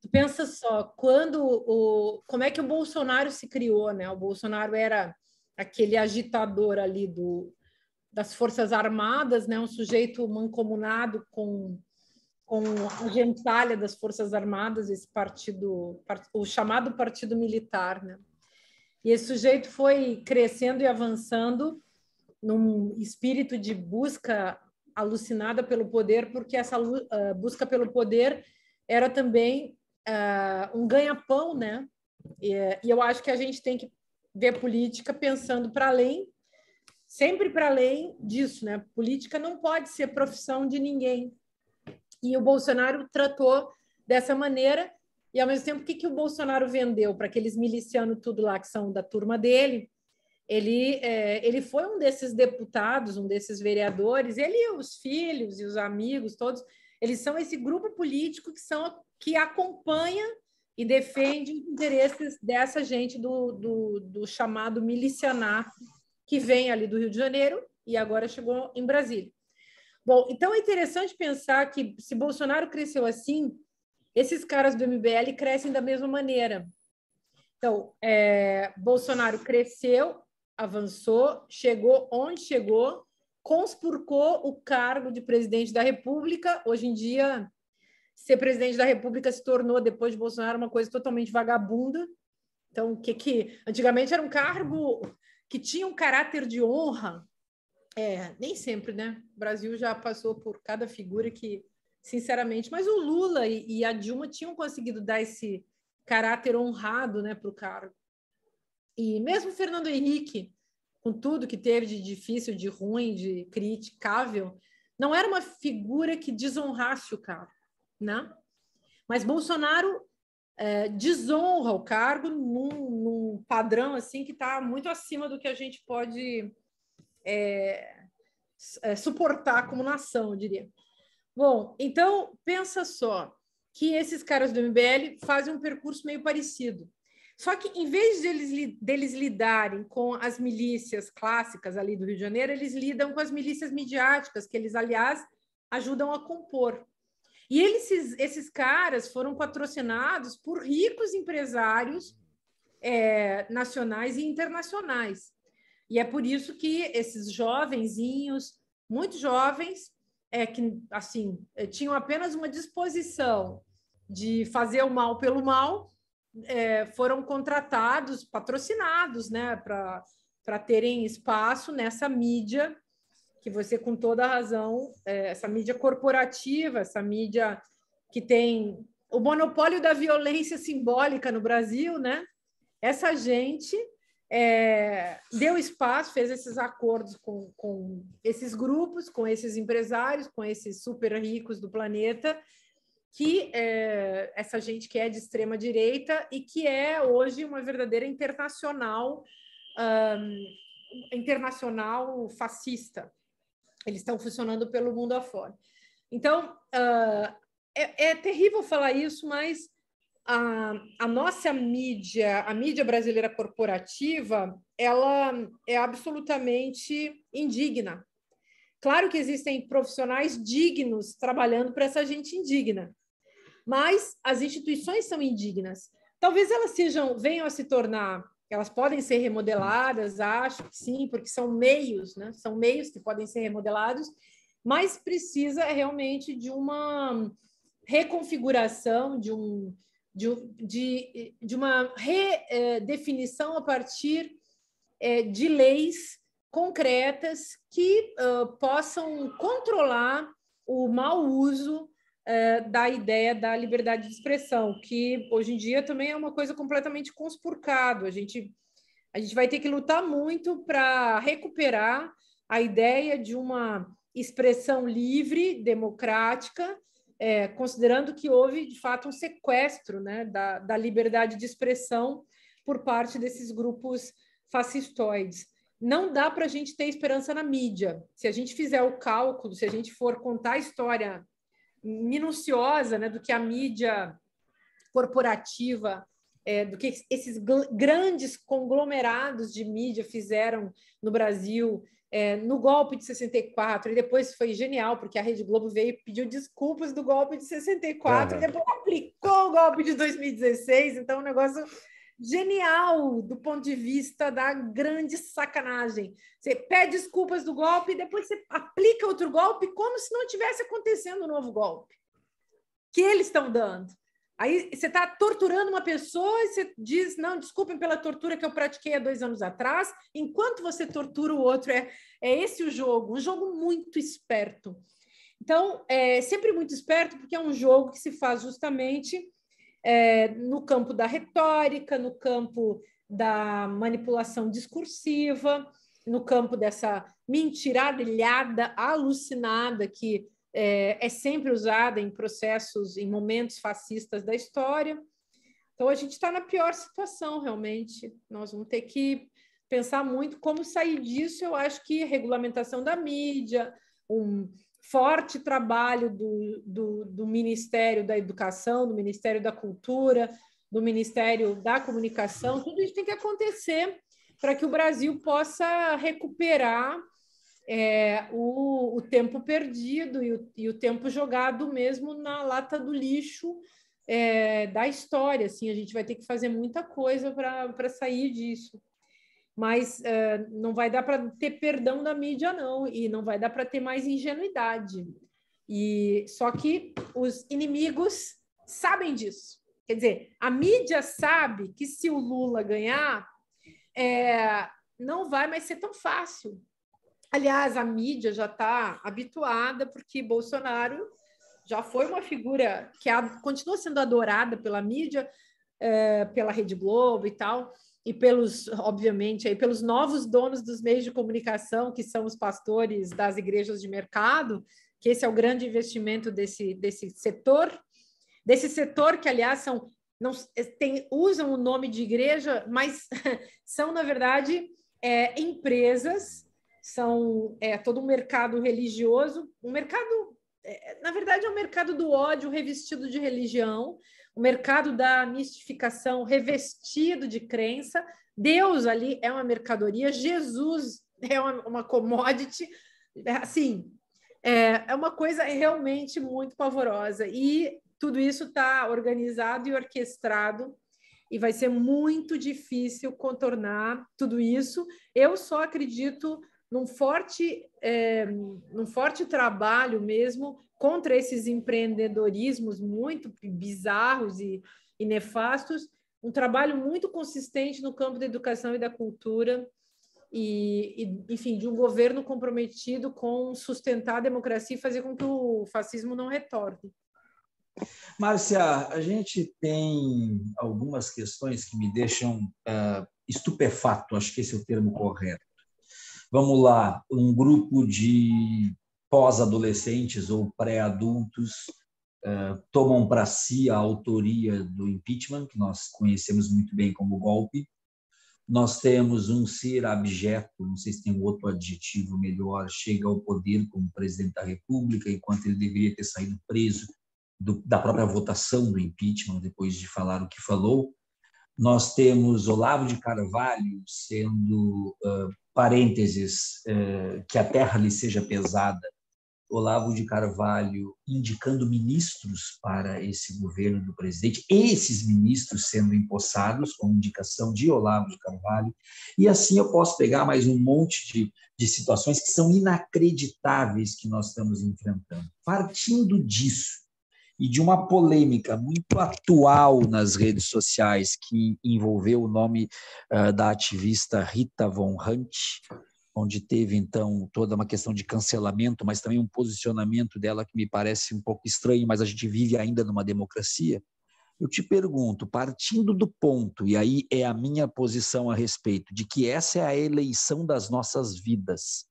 Tu pensa só, quando o como é que o Bolsonaro se criou, né? O Bolsonaro era aquele agitador ali do das Forças Armadas, né? Um sujeito mancomunado com com a gentalha das Forças Armadas, esse partido, o chamado Partido Militar, né? E esse sujeito foi crescendo e avançando num espírito de busca alucinada pelo poder, porque essa ah, busca pelo poder era também uh, um ganha-pão, né? E, e eu acho que a gente tem que ver política pensando para além, sempre para além disso, né? Política não pode ser profissão de ninguém. E o Bolsonaro tratou dessa maneira, e ao mesmo tempo, o que, que o Bolsonaro vendeu para aqueles milicianos tudo lá que são da turma dele? Ele, é, ele foi um desses deputados, um desses vereadores, ele e os filhos e os amigos, todos, eles são esse grupo político que são que acompanha e defende os interesses dessa gente do, do, do chamado milicianato que vem ali do Rio de Janeiro e agora chegou em Brasília. Bom, então é interessante pensar que se Bolsonaro cresceu assim, esses caras do MBL crescem da mesma maneira. Então, é, Bolsonaro cresceu, avançou, chegou onde chegou, conspurcou o cargo de presidente da República. Hoje em dia, ser presidente da República se tornou, depois de Bolsonaro, uma coisa totalmente vagabunda. Então, o que que. Antigamente era um cargo que tinha um caráter de honra. É, nem sempre, né? O Brasil já passou por cada figura que, sinceramente. Mas o Lula e, e a Dilma tinham conseguido dar esse caráter honrado né, para o cargo. E mesmo Fernando Henrique, com tudo que teve de difícil, de ruim, de criticável, não era uma figura que desonrasse o cargo né? Mas Bolsonaro é, desonra o cargo num, num padrão assim que está muito acima do que a gente pode é, é, suportar como nação, eu diria. Bom, então pensa só que esses caras do MBL fazem um percurso meio parecido. Só que em vez deles, deles lidarem com as milícias clássicas ali do Rio de Janeiro, eles lidam com as milícias midiáticas, que eles, aliás, ajudam a compor. E eles, esses caras foram patrocinados por ricos empresários é, nacionais e internacionais. E é por isso que esses jovenzinhos, muito jovens, é, que assim é, tinham apenas uma disposição de fazer o mal pelo mal, é, foram contratados, patrocinados, né, para terem espaço nessa mídia que você, com toda a razão, é, essa mídia corporativa, essa mídia que tem o monopólio da violência simbólica no Brasil, né? Essa gente é, deu espaço, fez esses acordos com, com esses grupos, com esses empresários, com esses super ricos do planeta, que é, essa gente que é de extrema direita e que é hoje uma verdadeira internacional um, internacional fascista. Eles estão funcionando pelo mundo afora. Então, uh, é, é, terrível falar isso, mas a, a, nossa mídia, a mídia brasileira corporativa, ela é absolutamente indigna. Claro que existem profissionais dignos trabalhando para essa gente indigna, mas as instituições são indignas. Talvez elas sejam, venham a se tornar elas podem ser remodeladas, acho que sim, porque são meios, né? São meios que podem ser remodelados, mas precisa realmente de uma reconfiguração, de, um, de, de, de uma redefinição eh, a partir eh, de leis concretas que possam controlar o mau uso é, da ideia da liberdade de expressão, que hoje em dia também é uma coisa completamente conspurcada. A gente, a gente vai ter que lutar muito para recuperar a ideia de uma expressão livre, democrática, é, considerando que houve, de fato, um sequestro né, da, da liberdade de expressão por parte desses grupos fascistoides. Não dá para a gente ter esperança na mídia. Se a gente fizer o cálculo, se a gente for contar a história minuciosa né, do que a mídia corporativa, é, do que esses grandes conglomerados de mídia fizeram no Brasil é, no golpe de 64, e depois foi genial, porque a Rede Globo veio e pediu desculpas do golpe de 64, uhum. e é. depois aplicou o golpe de 2016, então o é negócio genial do ponto de vista da grande sacanagem. Você pede desculpas do golpe e depois você aplica outro golpe como se não tivesse acontecendo um novo golpe que eles estão dando. Aí você está torturando uma pessoa e você diz, não, desculpem pela tortura que eu pratiquei há dois anos atrás, enquanto você tortura o outro. É, é esse o jogo, um jogo muito esperto. Então, é sempre muito esperto, porque é um jogo que se faz justamente é, no campo da retórica, no campo da manipulação discursiva, no campo dessa mentiradilhada alucinada que é, é sempre usada em processos, em momentos fascistas da história. Então, a gente está na pior situação, realmente. Nós vamos ter que pensar muito como sair disso. Eu acho que regulamentação da mídia, um, forte trabalho do, do, do, Ministério da Educação, do Ministério da Cultura, do Ministério da Comunicação, tudo isso tem que acontecer para que o Brasil possa recuperar é, o, o, tempo perdido e o, e o, tempo jogado mesmo na lata do lixo é, da história. Assim, a gente vai ter que fazer muita coisa para sair disso mas é, não vai dar para ter perdão da mídia, não, e não vai dar para ter mais ingenuidade. E só que os inimigos sabem disso. Quer dizer, a mídia sabe que se o Lula ganhar, é, não vai mais ser tão fácil. Aliás, a mídia já está habituada, porque Bolsonaro já foi uma figura que continua sendo adorada pela mídia, é, pela Rede Globo e tal, e pelos, obviamente, aí, pelos novos donos dos meios de comunicação, que são os pastores das igrejas de mercado, que esse é o grande investimento desse, desse setor, desse setor que, aliás, são, não, é, tem, usam o nome de igreja, mas são, na verdade, é, empresas, são é, todo um mercado religioso, um mercado, é, na verdade, é um mercado do ódio revestido de religião, o mercado da mistificação revestido de crença. Deus ali é uma mercadoria, Jesus é uma, uma commodity. Assim, é, é uma coisa realmente muito pavorosa. E tudo isso está organizado e orquestrado e vai ser muito difícil contornar tudo isso. Eu só acredito num forte, é, num forte trabalho mesmo contra esses empreendedorismos muito bizarros e, e nefastos, um trabalho muito consistente no campo da educação e da cultura, e, e, enfim, de um governo comprometido com sustentar a democracia e fazer com que o fascismo não retorne. Márcia, a gente tem algumas questões que me deixam uh, estupefato, acho que esse é o termo correto. Vamos lá, um grupo de pós-adolescentes ou pré-adultos eh, tomam para si a autoria do impeachment, que nós conhecemos muito bem como golpe. Nós temos um ser abjeto, não sei se tem outro adjetivo melhor, chega ao poder como presidente da República, enquanto ele deveria ter saído preso do, da própria votação do impeachment, depois de falar o que falou. Nós temos Olavo de Carvalho sendo uh, parênteses, que a terra lhe seja pesada, Olavo de Carvalho indicando ministros para esse governo do presidente, esses ministros sendo empossados com indicação de Olavo de Carvalho. E assim eu posso pegar mais um monte de, de situações que são inacreditáveis que nós estamos enfrentando. Partindo disso e de uma polêmica muito atual nas redes sociais que envolveu o nome uh, da ativista Rita Von Hunt, onde teve então toda uma questão de cancelamento, mas também um posicionamento dela que me parece um pouco estranho, mas a gente vive ainda numa democracia. Eu te pergunto, partindo do ponto, e aí é a minha posição a respeito, de que essa é a eleição das nossas vidas.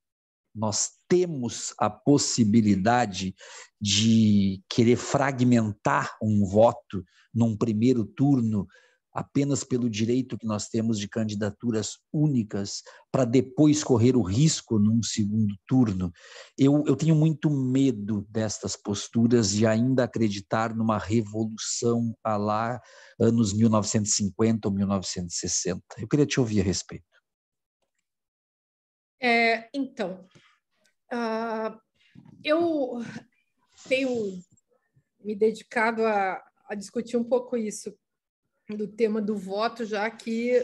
Nós temos a possibilidade de querer fragmentar um voto num primeiro turno apenas pelo direito que nós temos de candidaturas únicas para depois correr o risco num segundo turno. Eu, eu tenho muito medo destas posturas e ainda acreditar numa revolução a lá anos 1950 ou 1960. Eu queria te ouvir a respeito. É, então, uh, eu tenho me dedicado a, a discutir um pouco isso do tema do voto, já que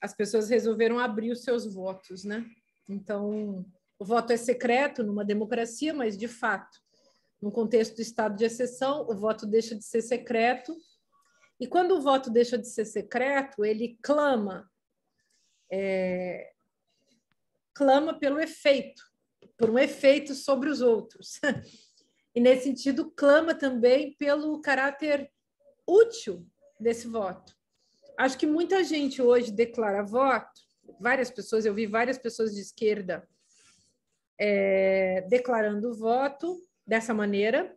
as pessoas resolveram abrir os seus votos, né? Então, o voto é secreto numa democracia, mas de fato, no contexto do estado de exceção, o voto deixa de ser secreto. E quando o voto deixa de ser secreto, ele clama, é, clama pelo efeito, por um efeito sobre os outros. E nesse sentido, clama também pelo caráter útil desse voto. Acho que muita gente hoje declara voto, várias pessoas, eu vi várias pessoas de esquerda é, declarando voto dessa maneira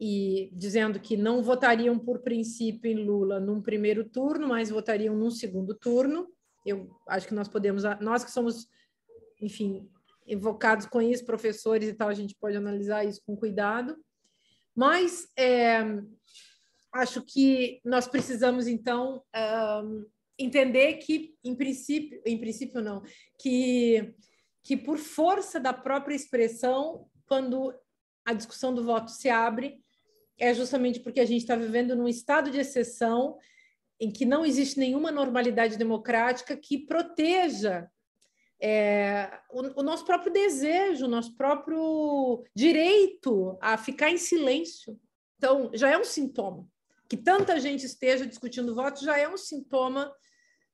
e dizendo que não votariam por princípio em Lula num primeiro turno, mas votariam num segundo turno. Eu acho que nós podemos, nós que somos, enfim, invocados com isso, professores e tal, a gente pode analisar isso com cuidado. Mas é, acho que nós precisamos, então, um, entender que, em princípio, em princípio não, que, que por força da própria expressão, quando a discussão do voto se abre, é justamente porque a gente está vivendo num estado de exceção em que não existe nenhuma normalidade democrática que proteja é, o, o, nosso próprio desejo, o nosso próprio direito a ficar em silêncio. Então, já é um sintoma que tanta gente esteja discutindo voto já é um sintoma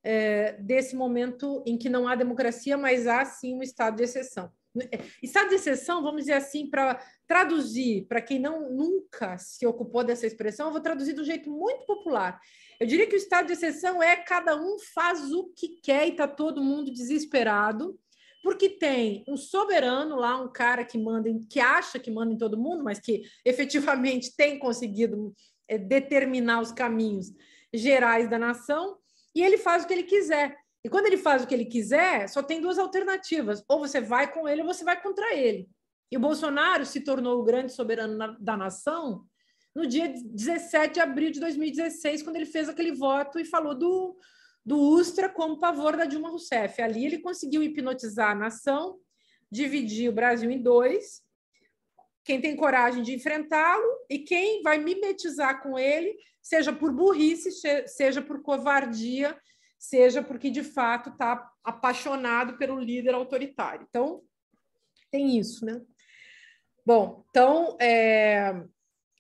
é, desse momento em que não há democracia, mas há sim um estado de exceção. É, estado de exceção, vamos dizer assim, para traduzir, para quem não nunca se ocupou dessa expressão, eu vou traduzir de um jeito muito popular. Eu diria que o estado de exceção é cada um faz o que quer e está todo mundo desesperado, porque tem um soberano lá, um cara que manda, que acha que manda em todo mundo, mas que efetivamente tem conseguido é determinar os caminhos gerais da nação, e ele faz o que ele quiser. E quando ele faz o que ele quiser, só tem duas alternativas: ou você vai com ele ou você vai contra ele. E o Bolsonaro se tornou o grande soberano na, da nação no dia 17 de abril de 2016, quando ele fez aquele voto e falou do, do Ustra como pavor da Dilma Rousseff. Ali ele conseguiu hipnotizar a nação, dividir o Brasil em dois quem tem coragem de enfrentá-lo e quem vai mimetizar com ele, seja por burrice, seja por covardia, seja porque de fato está apaixonado pelo líder autoritário. Então, tem isso, né? Bom, então é,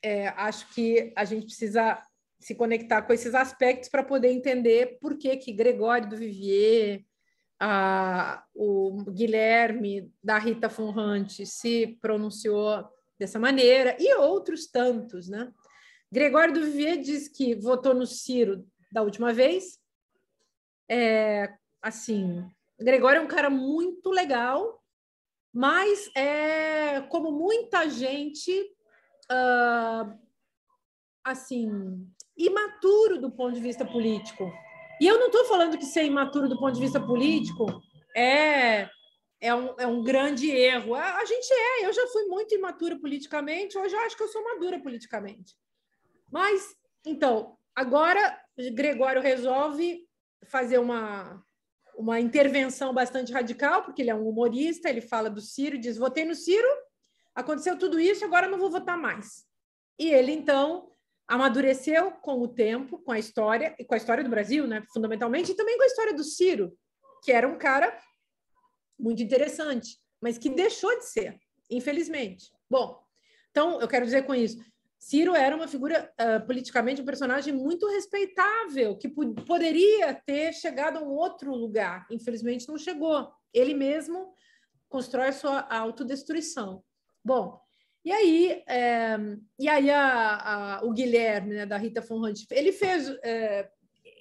é, acho que a gente precisa se conectar com esses aspectos para poder entender por que que Gregório do Vivier, a, o Guilherme da Rita Fonrante se pronunciou dessa maneira, e outros tantos. Né? Gregório do Vivier diz que votou no Ciro da última vez. É, assim, Gregório é um cara muito legal, mas é como muita gente uh, assim imaturo do ponto de vista político. E eu não estou falando que ser imaturo do ponto de vista político é, é, um, é um grande erro. A, a gente é, eu já fui muito imatura politicamente, hoje eu acho que eu sou madura politicamente. Mas, então, agora Gregório resolve fazer uma, uma intervenção bastante radical, porque ele é um humorista, ele fala do Ciro, diz: votei no Ciro, aconteceu tudo isso, agora não vou votar mais. E ele, então, amadureceu com o tempo, com a história, e com a história do Brasil, né, fundamentalmente, e também com a história do Ciro, que era um cara muito interessante, mas que deixou de ser, infelizmente. Bom, então eu quero dizer com isso, Ciro era uma figura uh, politicamente um personagem muito respeitável, que poderia ter chegado a um outro lugar. Infelizmente não chegou. Ele mesmo constrói a sua autodestruição. Bom, e aí, é, e aí a, a, o Guilherme, né, da Rita von Hunt, ele fez. É,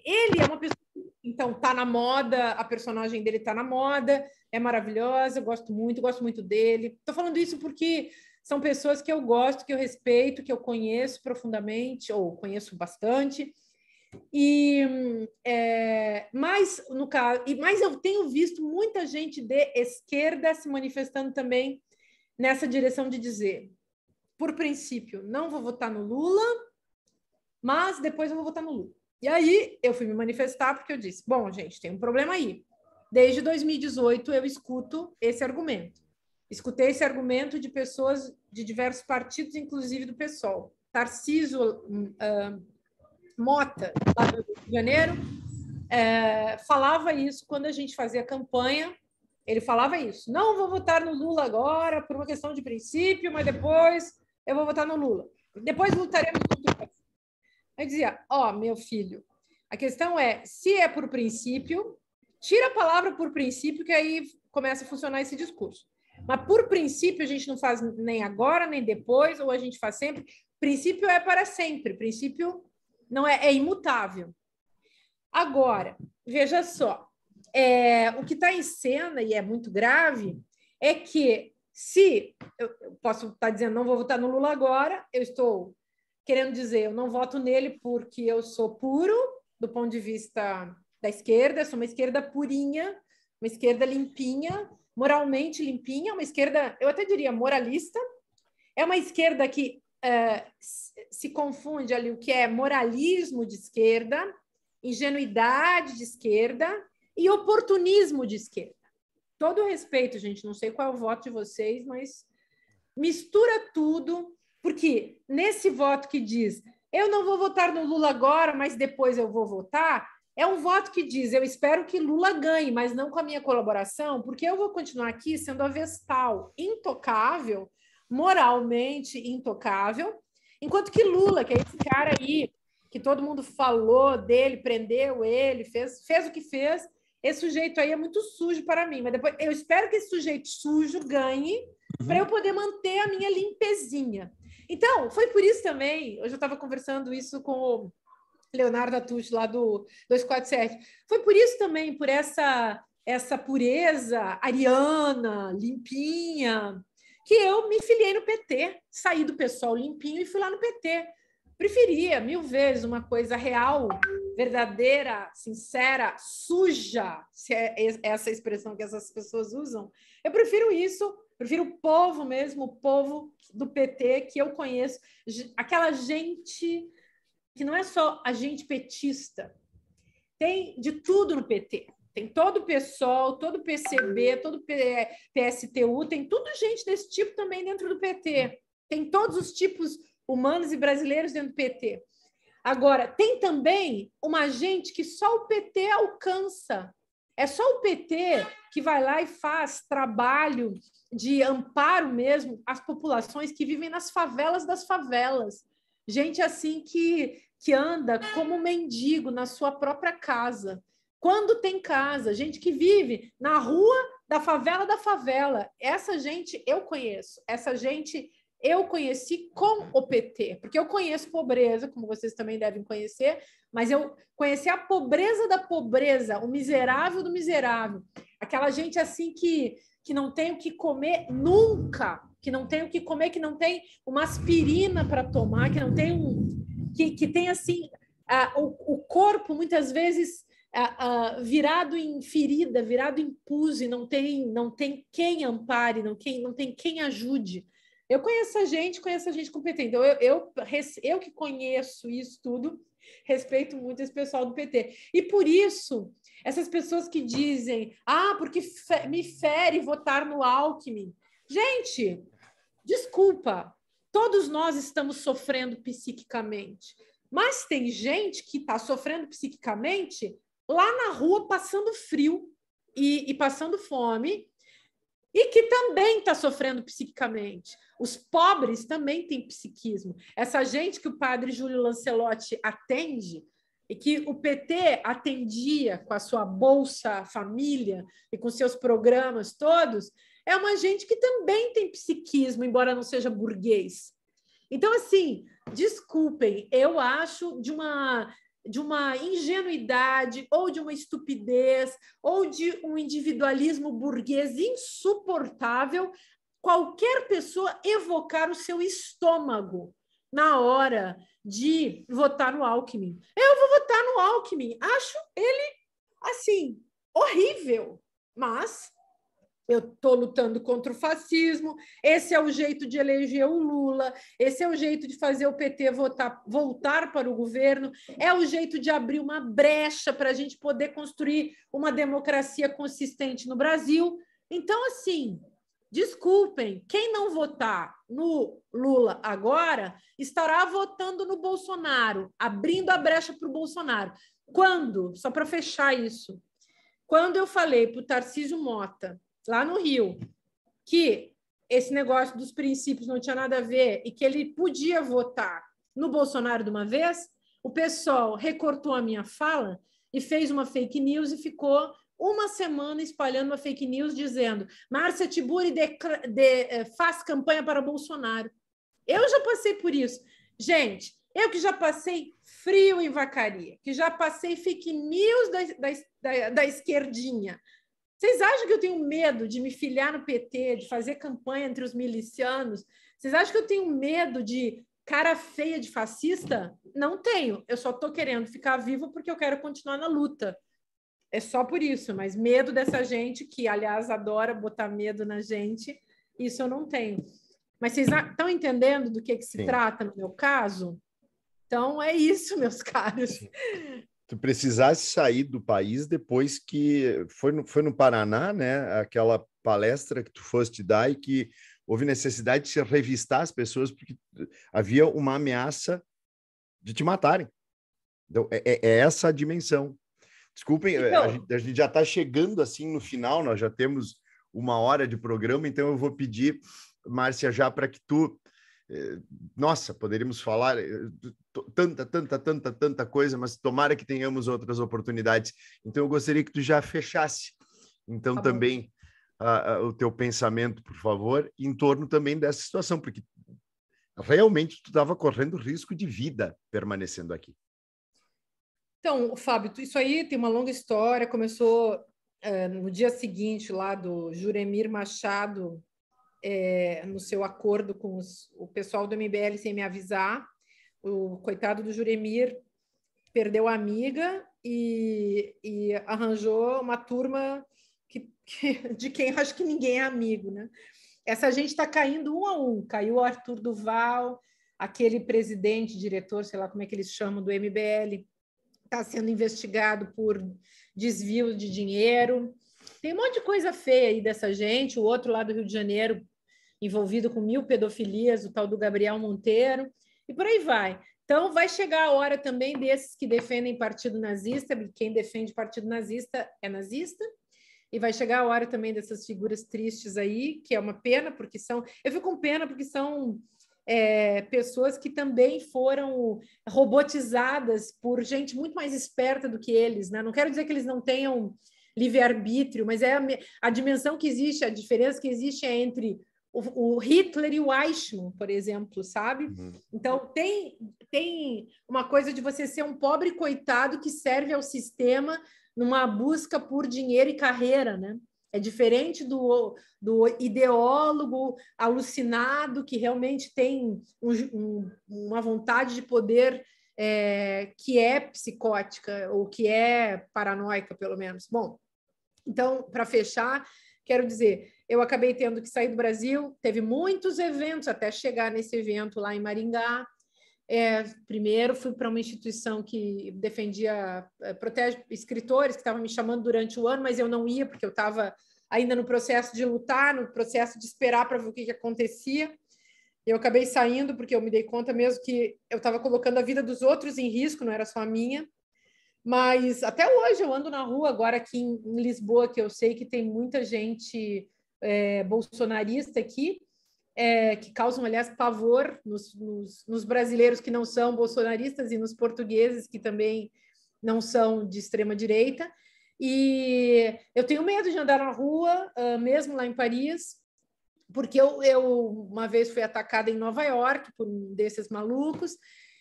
ele é uma pessoa. Então, tá na moda, a personagem dele tá na moda, é maravilhosa, eu gosto muito, gosto muito dele. Tô falando isso porque são pessoas que eu gosto, que eu respeito, que eu conheço profundamente, ou conheço bastante. E é, mas no caso, e mas eu tenho visto muita gente de esquerda se manifestando também nessa direção de dizer, por princípio, não vou votar no Lula, mas depois eu vou votar no Lula. E aí eu fui me manifestar porque eu disse: bom, gente, tem um problema aí. Desde 2018 eu escuto esse argumento. Escutei esse argumento de pessoas de diversos partidos, inclusive do PSOL. Tarciso uh, Mota, lá do Rio de Janeiro, uh, falava isso quando a gente fazia campanha ele falava isso. Não vou votar no Lula agora por uma questão de princípio, mas depois eu vou votar no Lula. Depois lutaremos contra o Aí dizia, ó, oh, meu filho, a questão é, se é por princípio, tira a palavra por princípio, que aí começa a funcionar esse discurso. Mas por princípio a gente não faz nem agora, nem depois, ou a gente faz sempre. Princípio é para sempre, princípio não é, é imutável. Agora, veja só, é, o que está em cena, e é muito grave, é que se eu, posso estar tá dizendo não vou votar no Lula agora, eu estou querendo dizer eu não voto nele porque eu sou puro do ponto de vista da esquerda, sou uma esquerda purinha, uma esquerda limpinha, moralmente limpinha, uma esquerda, eu até diria moralista, é uma esquerda que é, se confunde ali o que é moralismo de esquerda, ingenuidade de esquerda e oportunismo de esquerda. Todo respeito, gente, não sei qual é o voto de vocês, mas mistura tudo, porque nesse voto que diz eu não vou votar no Lula agora, mas depois eu vou votar, é um voto que diz eu espero que Lula ganhe, mas não com a minha colaboração, porque eu vou continuar aqui sendo a Vestal, intocável, moralmente intocável, enquanto que Lula, que é esse cara aí, que todo mundo falou dele, prendeu ele, fez, fez o que fez, esse sujeito aí é muito sujo para mim, mas depois eu espero que esse sujeito sujo ganhe uhum. para eu poder manter a minha limpezinha. Então, foi por isso também, hoje eu estava conversando isso com o Leonardo Atush lá do 247. Foi por isso também, por essa essa pureza ariana, limpinha, que eu me filiei no PT, saí do pessoal limpinho e fui lá no PT preferia mil vezes uma coisa real, verdadeira, sincera, suja, se é essa expressão que essas pessoas usam. Eu prefiro isso, prefiro o povo mesmo, o povo do PT que eu conheço, aquela gente que não é só a gente petista. Tem de tudo no PT. Tem todo o PSOL, todo o PCB, todo o PSTU, tem tudo gente desse tipo também dentro do PT. Tem todos os tipos humanos e brasileiros dentro do PT. Agora, tem também uma gente que só o PT alcança. É só o PT que vai lá e faz trabalho de amparo mesmo às populações que vivem nas favelas das favelas. Gente assim que, que anda como mendigo na sua própria casa. Quando tem casa, gente que vive na rua da favela da favela. Essa gente eu conheço, essa gente eu conheci com o PT, porque eu conheço pobreza, como vocês também devem conhecer, mas eu conheci a pobreza da pobreza, o miserável do miserável, aquela gente assim que, que não tem o que comer nunca, que não tem o que comer, que não tem uma aspirina para tomar, que não tem um. que, que tem assim. Uh, o, o corpo muitas vezes Uh, uh, virado em ferida, virado em pus e não tem, não tem quem ampare, não, quem, não tem quem ajude. Eu conheço a gente, conheço a gente competente. Então, eu, eu, eu que conheço isso tudo, respeito muito esse pessoal do PT. E por isso, essas pessoas que dizem, ah, porque fe me fere votar no Alckmin. Gente, desculpa, todos nós estamos sofrendo psiquicamente. Mas tem gente que está sofrendo psiquicamente lá na rua, passando frio e, e passando fome, e que também está sofrendo psiquicamente. Os pobres também têm psiquismo. Essa gente que o padre Júlio Lancelotti atende e que o PT atendia com a sua bolsa família e com seus programas todos, é uma gente que também tem psiquismo, embora não seja burguês. Então, assim, desculpem, eu acho de uma de uma ingenuidade ou de uma estupidez ou de um individualismo burguês insuportável qualquer pessoa evocar o seu estômago na hora de votar no Alckmin. Eu vou votar no Alckmin. Acho ele assim horrível, mas eu estou lutando contra o fascismo, esse é o jeito de eleger o Lula, esse é o jeito de fazer o PT votar, voltar para o governo, é o jeito de abrir uma brecha para a gente poder construir uma democracia consistente no Brasil. Então, assim, desculpem, quem não votar no Lula agora estará votando no Bolsonaro, abrindo a brecha para o Bolsonaro. Quando, só para fechar isso, quando eu falei para o Tarcísio Mota lá no Rio, que esse negócio dos princípios não tinha nada a ver e que ele podia votar no Bolsonaro de uma vez, o pessoal recortou a minha fala e fez uma fake news e ficou uma semana espalhando uma fake news dizendo Márcia Tiburi de, de, eh, faz campanha para Bolsonaro. Eu já passei por isso. Gente, eu que já passei frio em vacaria, que já passei fake news da, da, da, da esquerdinha, vocês acham que eu tenho medo de me filiar no PT, de fazer campanha entre os milicianos? Vocês acham que eu tenho medo de cara feia de fascista? Não tenho. Eu só estou querendo ficar vivo porque eu quero continuar na luta. É só por isso, mas medo dessa gente que, aliás, adora botar medo na gente, isso eu não tenho. Mas vocês estão entendendo do que, que se Sim. trata no meu caso? Então é isso, meus caros tu precisasse sair do país depois que foi no, foi no Paraná, né? Aquela palestra que tu foste dar e que houve necessidade de se revistar as pessoas porque havia uma ameaça de te matarem. Então, é, é, é essa a dimensão. Desculpem, eh, então... a, gente, a gente já está chegando assim no final, nós já temos uma hora de programa, então eu vou pedir, Márcia, já para que tu nossa, poderíamos falar eh, tanta, tanta, tanta, tanta coisa, mas tomara que tenhamos outras oportunidades. Então, eu gostaria que tu já fechasse, então, tá também o teu pensamento, por favor, em torno também dessa situação, porque realmente tu estava correndo risco de vida permanecendo aqui. Então, Fábio, isso aí tem uma longa história. Começou uh, no dia seguinte lá do Juremir Machado é, no seu acordo com os, o pessoal do MBL sem me avisar. O coitado do Juremir perdeu a amiga e, e arranjou uma turma que, que, de quem acho que ninguém é amigo, né? Essa gente está caindo um a um. Caiu o Arthur Duval, aquele presidente, diretor, sei lá como é que eles chamam, do MBL, está sendo investigado por desvio de dinheiro. Tem um monte de coisa feia aí dessa gente. O outro lá do Rio de Janeiro envolvido com mil pedofilias, o tal do Gabriel Monteiro, e por aí vai. Então, vai chegar a hora também desses que defendem partido nazista, porque quem defende partido nazista é nazista, e vai chegar a hora também dessas figuras tristes aí, que é uma pena, porque são. Eu fico com pena porque são é, pessoas que também foram robotizadas por gente muito mais esperta do que eles, né? Não quero dizer que eles não tenham livre-arbítrio, mas é a, a dimensão que existe, a diferença que existe é entre o, o Hitler e o Eichmann, por exemplo, sabe? Uhum. Então, tem, tem uma coisa de você ser um pobre coitado que serve ao sistema numa busca por dinheiro e carreira, né? É diferente do, do ideólogo alucinado que realmente tem um, um, uma vontade de poder é, que é psicótica ou que é paranoica, pelo menos. Bom, então, para fechar, quero dizer, eu acabei tendo que sair do Brasil. Teve muitos eventos até chegar nesse evento lá em Maringá. É, primeiro fui para uma instituição que defendia, eh, protege escritores, que estavam me chamando durante o ano, mas eu não ia, porque eu estava ainda no processo de lutar, no processo de esperar para ver o que, que acontecia. Eu acabei saindo, porque eu me dei conta mesmo que eu estava colocando a vida dos outros em risco, não era só a minha. Mas até hoje eu ando na rua, agora aqui em, em Lisboa, que eu sei que tem muita gente é, bolsonarista aqui, é, que causam, aliás, pavor nos, nos, nos brasileiros que não são bolsonaristas e nos portugueses que também não são de extrema direita. E eu tenho medo de andar na rua, ah, mesmo lá em Paris, porque eu, eu, uma vez fui atacada em Nova York por um desses malucos.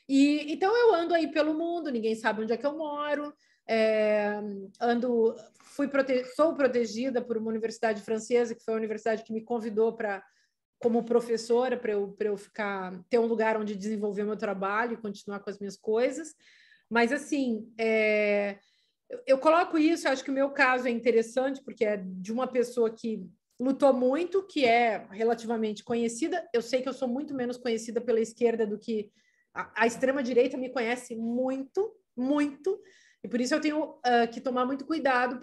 E então eu ando aí pelo mundo, ninguém sabe onde é que eu moro é, ando, fui prote sou protegida por uma universidade francesa, que foi a universidade que me convidou para como professora para eu, eu ficar ter um lugar onde desenvolver meu trabalho e continuar com as minhas coisas. Mas assim, é, eu, eu coloco isso, eu acho que o meu caso é interessante, porque é de uma pessoa que lutou muito, que é relativamente conhecida. Eu sei que eu sou muito menos conhecida pela esquerda do que a, a extrema direita me conhece muito, muito. E por isso eu tenho uh, que tomar muito cuidado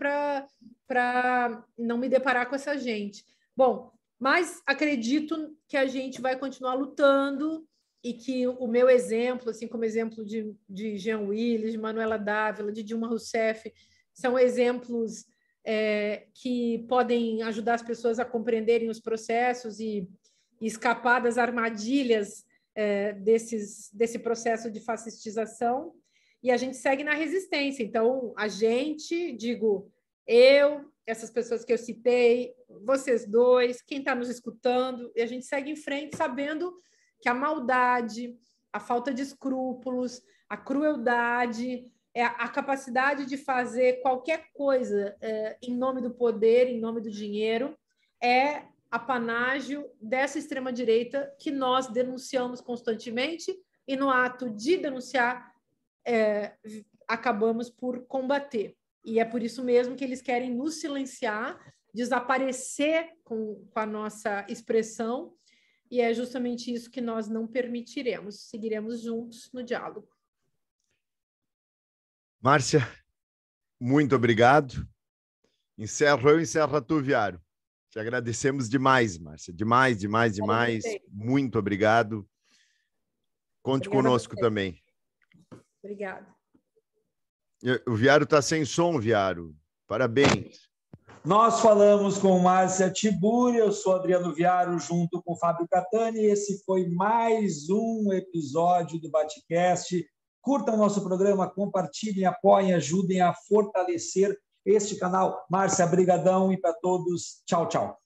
para não me deparar com essa gente. Bom, mas acredito que a gente vai continuar lutando e que o meu exemplo, assim como exemplo de, de Jean Willis, de Manuela Dávila, de Dilma Rousseff, são exemplos é, que podem ajudar as pessoas a compreenderem os processos e, e escapar das armadilhas é, desses, desse processo de fascistização e a gente segue na resistência. Então, a gente, digo, eu, essas pessoas que eu citei, vocês dois, quem está nos escutando, e a gente segue em frente sabendo que a maldade, a falta de escrúpulos, a crueldade, é a capacidade de fazer qualquer coisa é, em nome do poder, em nome do dinheiro, é apanágio dessa extrema-direita que nós denunciamos constantemente e no ato de denunciar é, acabamos por combater. E é por isso mesmo que eles querem nos silenciar, desaparecer com, com a nossa expressão, e é justamente isso que nós não permitiremos. Seguiremos juntos no diálogo. Márcia, muito obrigado. Encerro eu, encerro a tu, Viário. Te agradecemos demais, Márcia. Demais, demais, demais. Muito obrigado. Conte Obrigada conosco também. Obrigada. O Viário está sem som, Viário. Parabéns. Nós falamos com Márcia Tiburi, eu sou Adriano Viário, junto com Fábio Catani. Esse foi mais um episódio do Batcast. Curtam nosso programa, compartilhem, apoiem, ajudem a fortalecer este canal. Márcia, brigadão e para todos, tchau, tchau.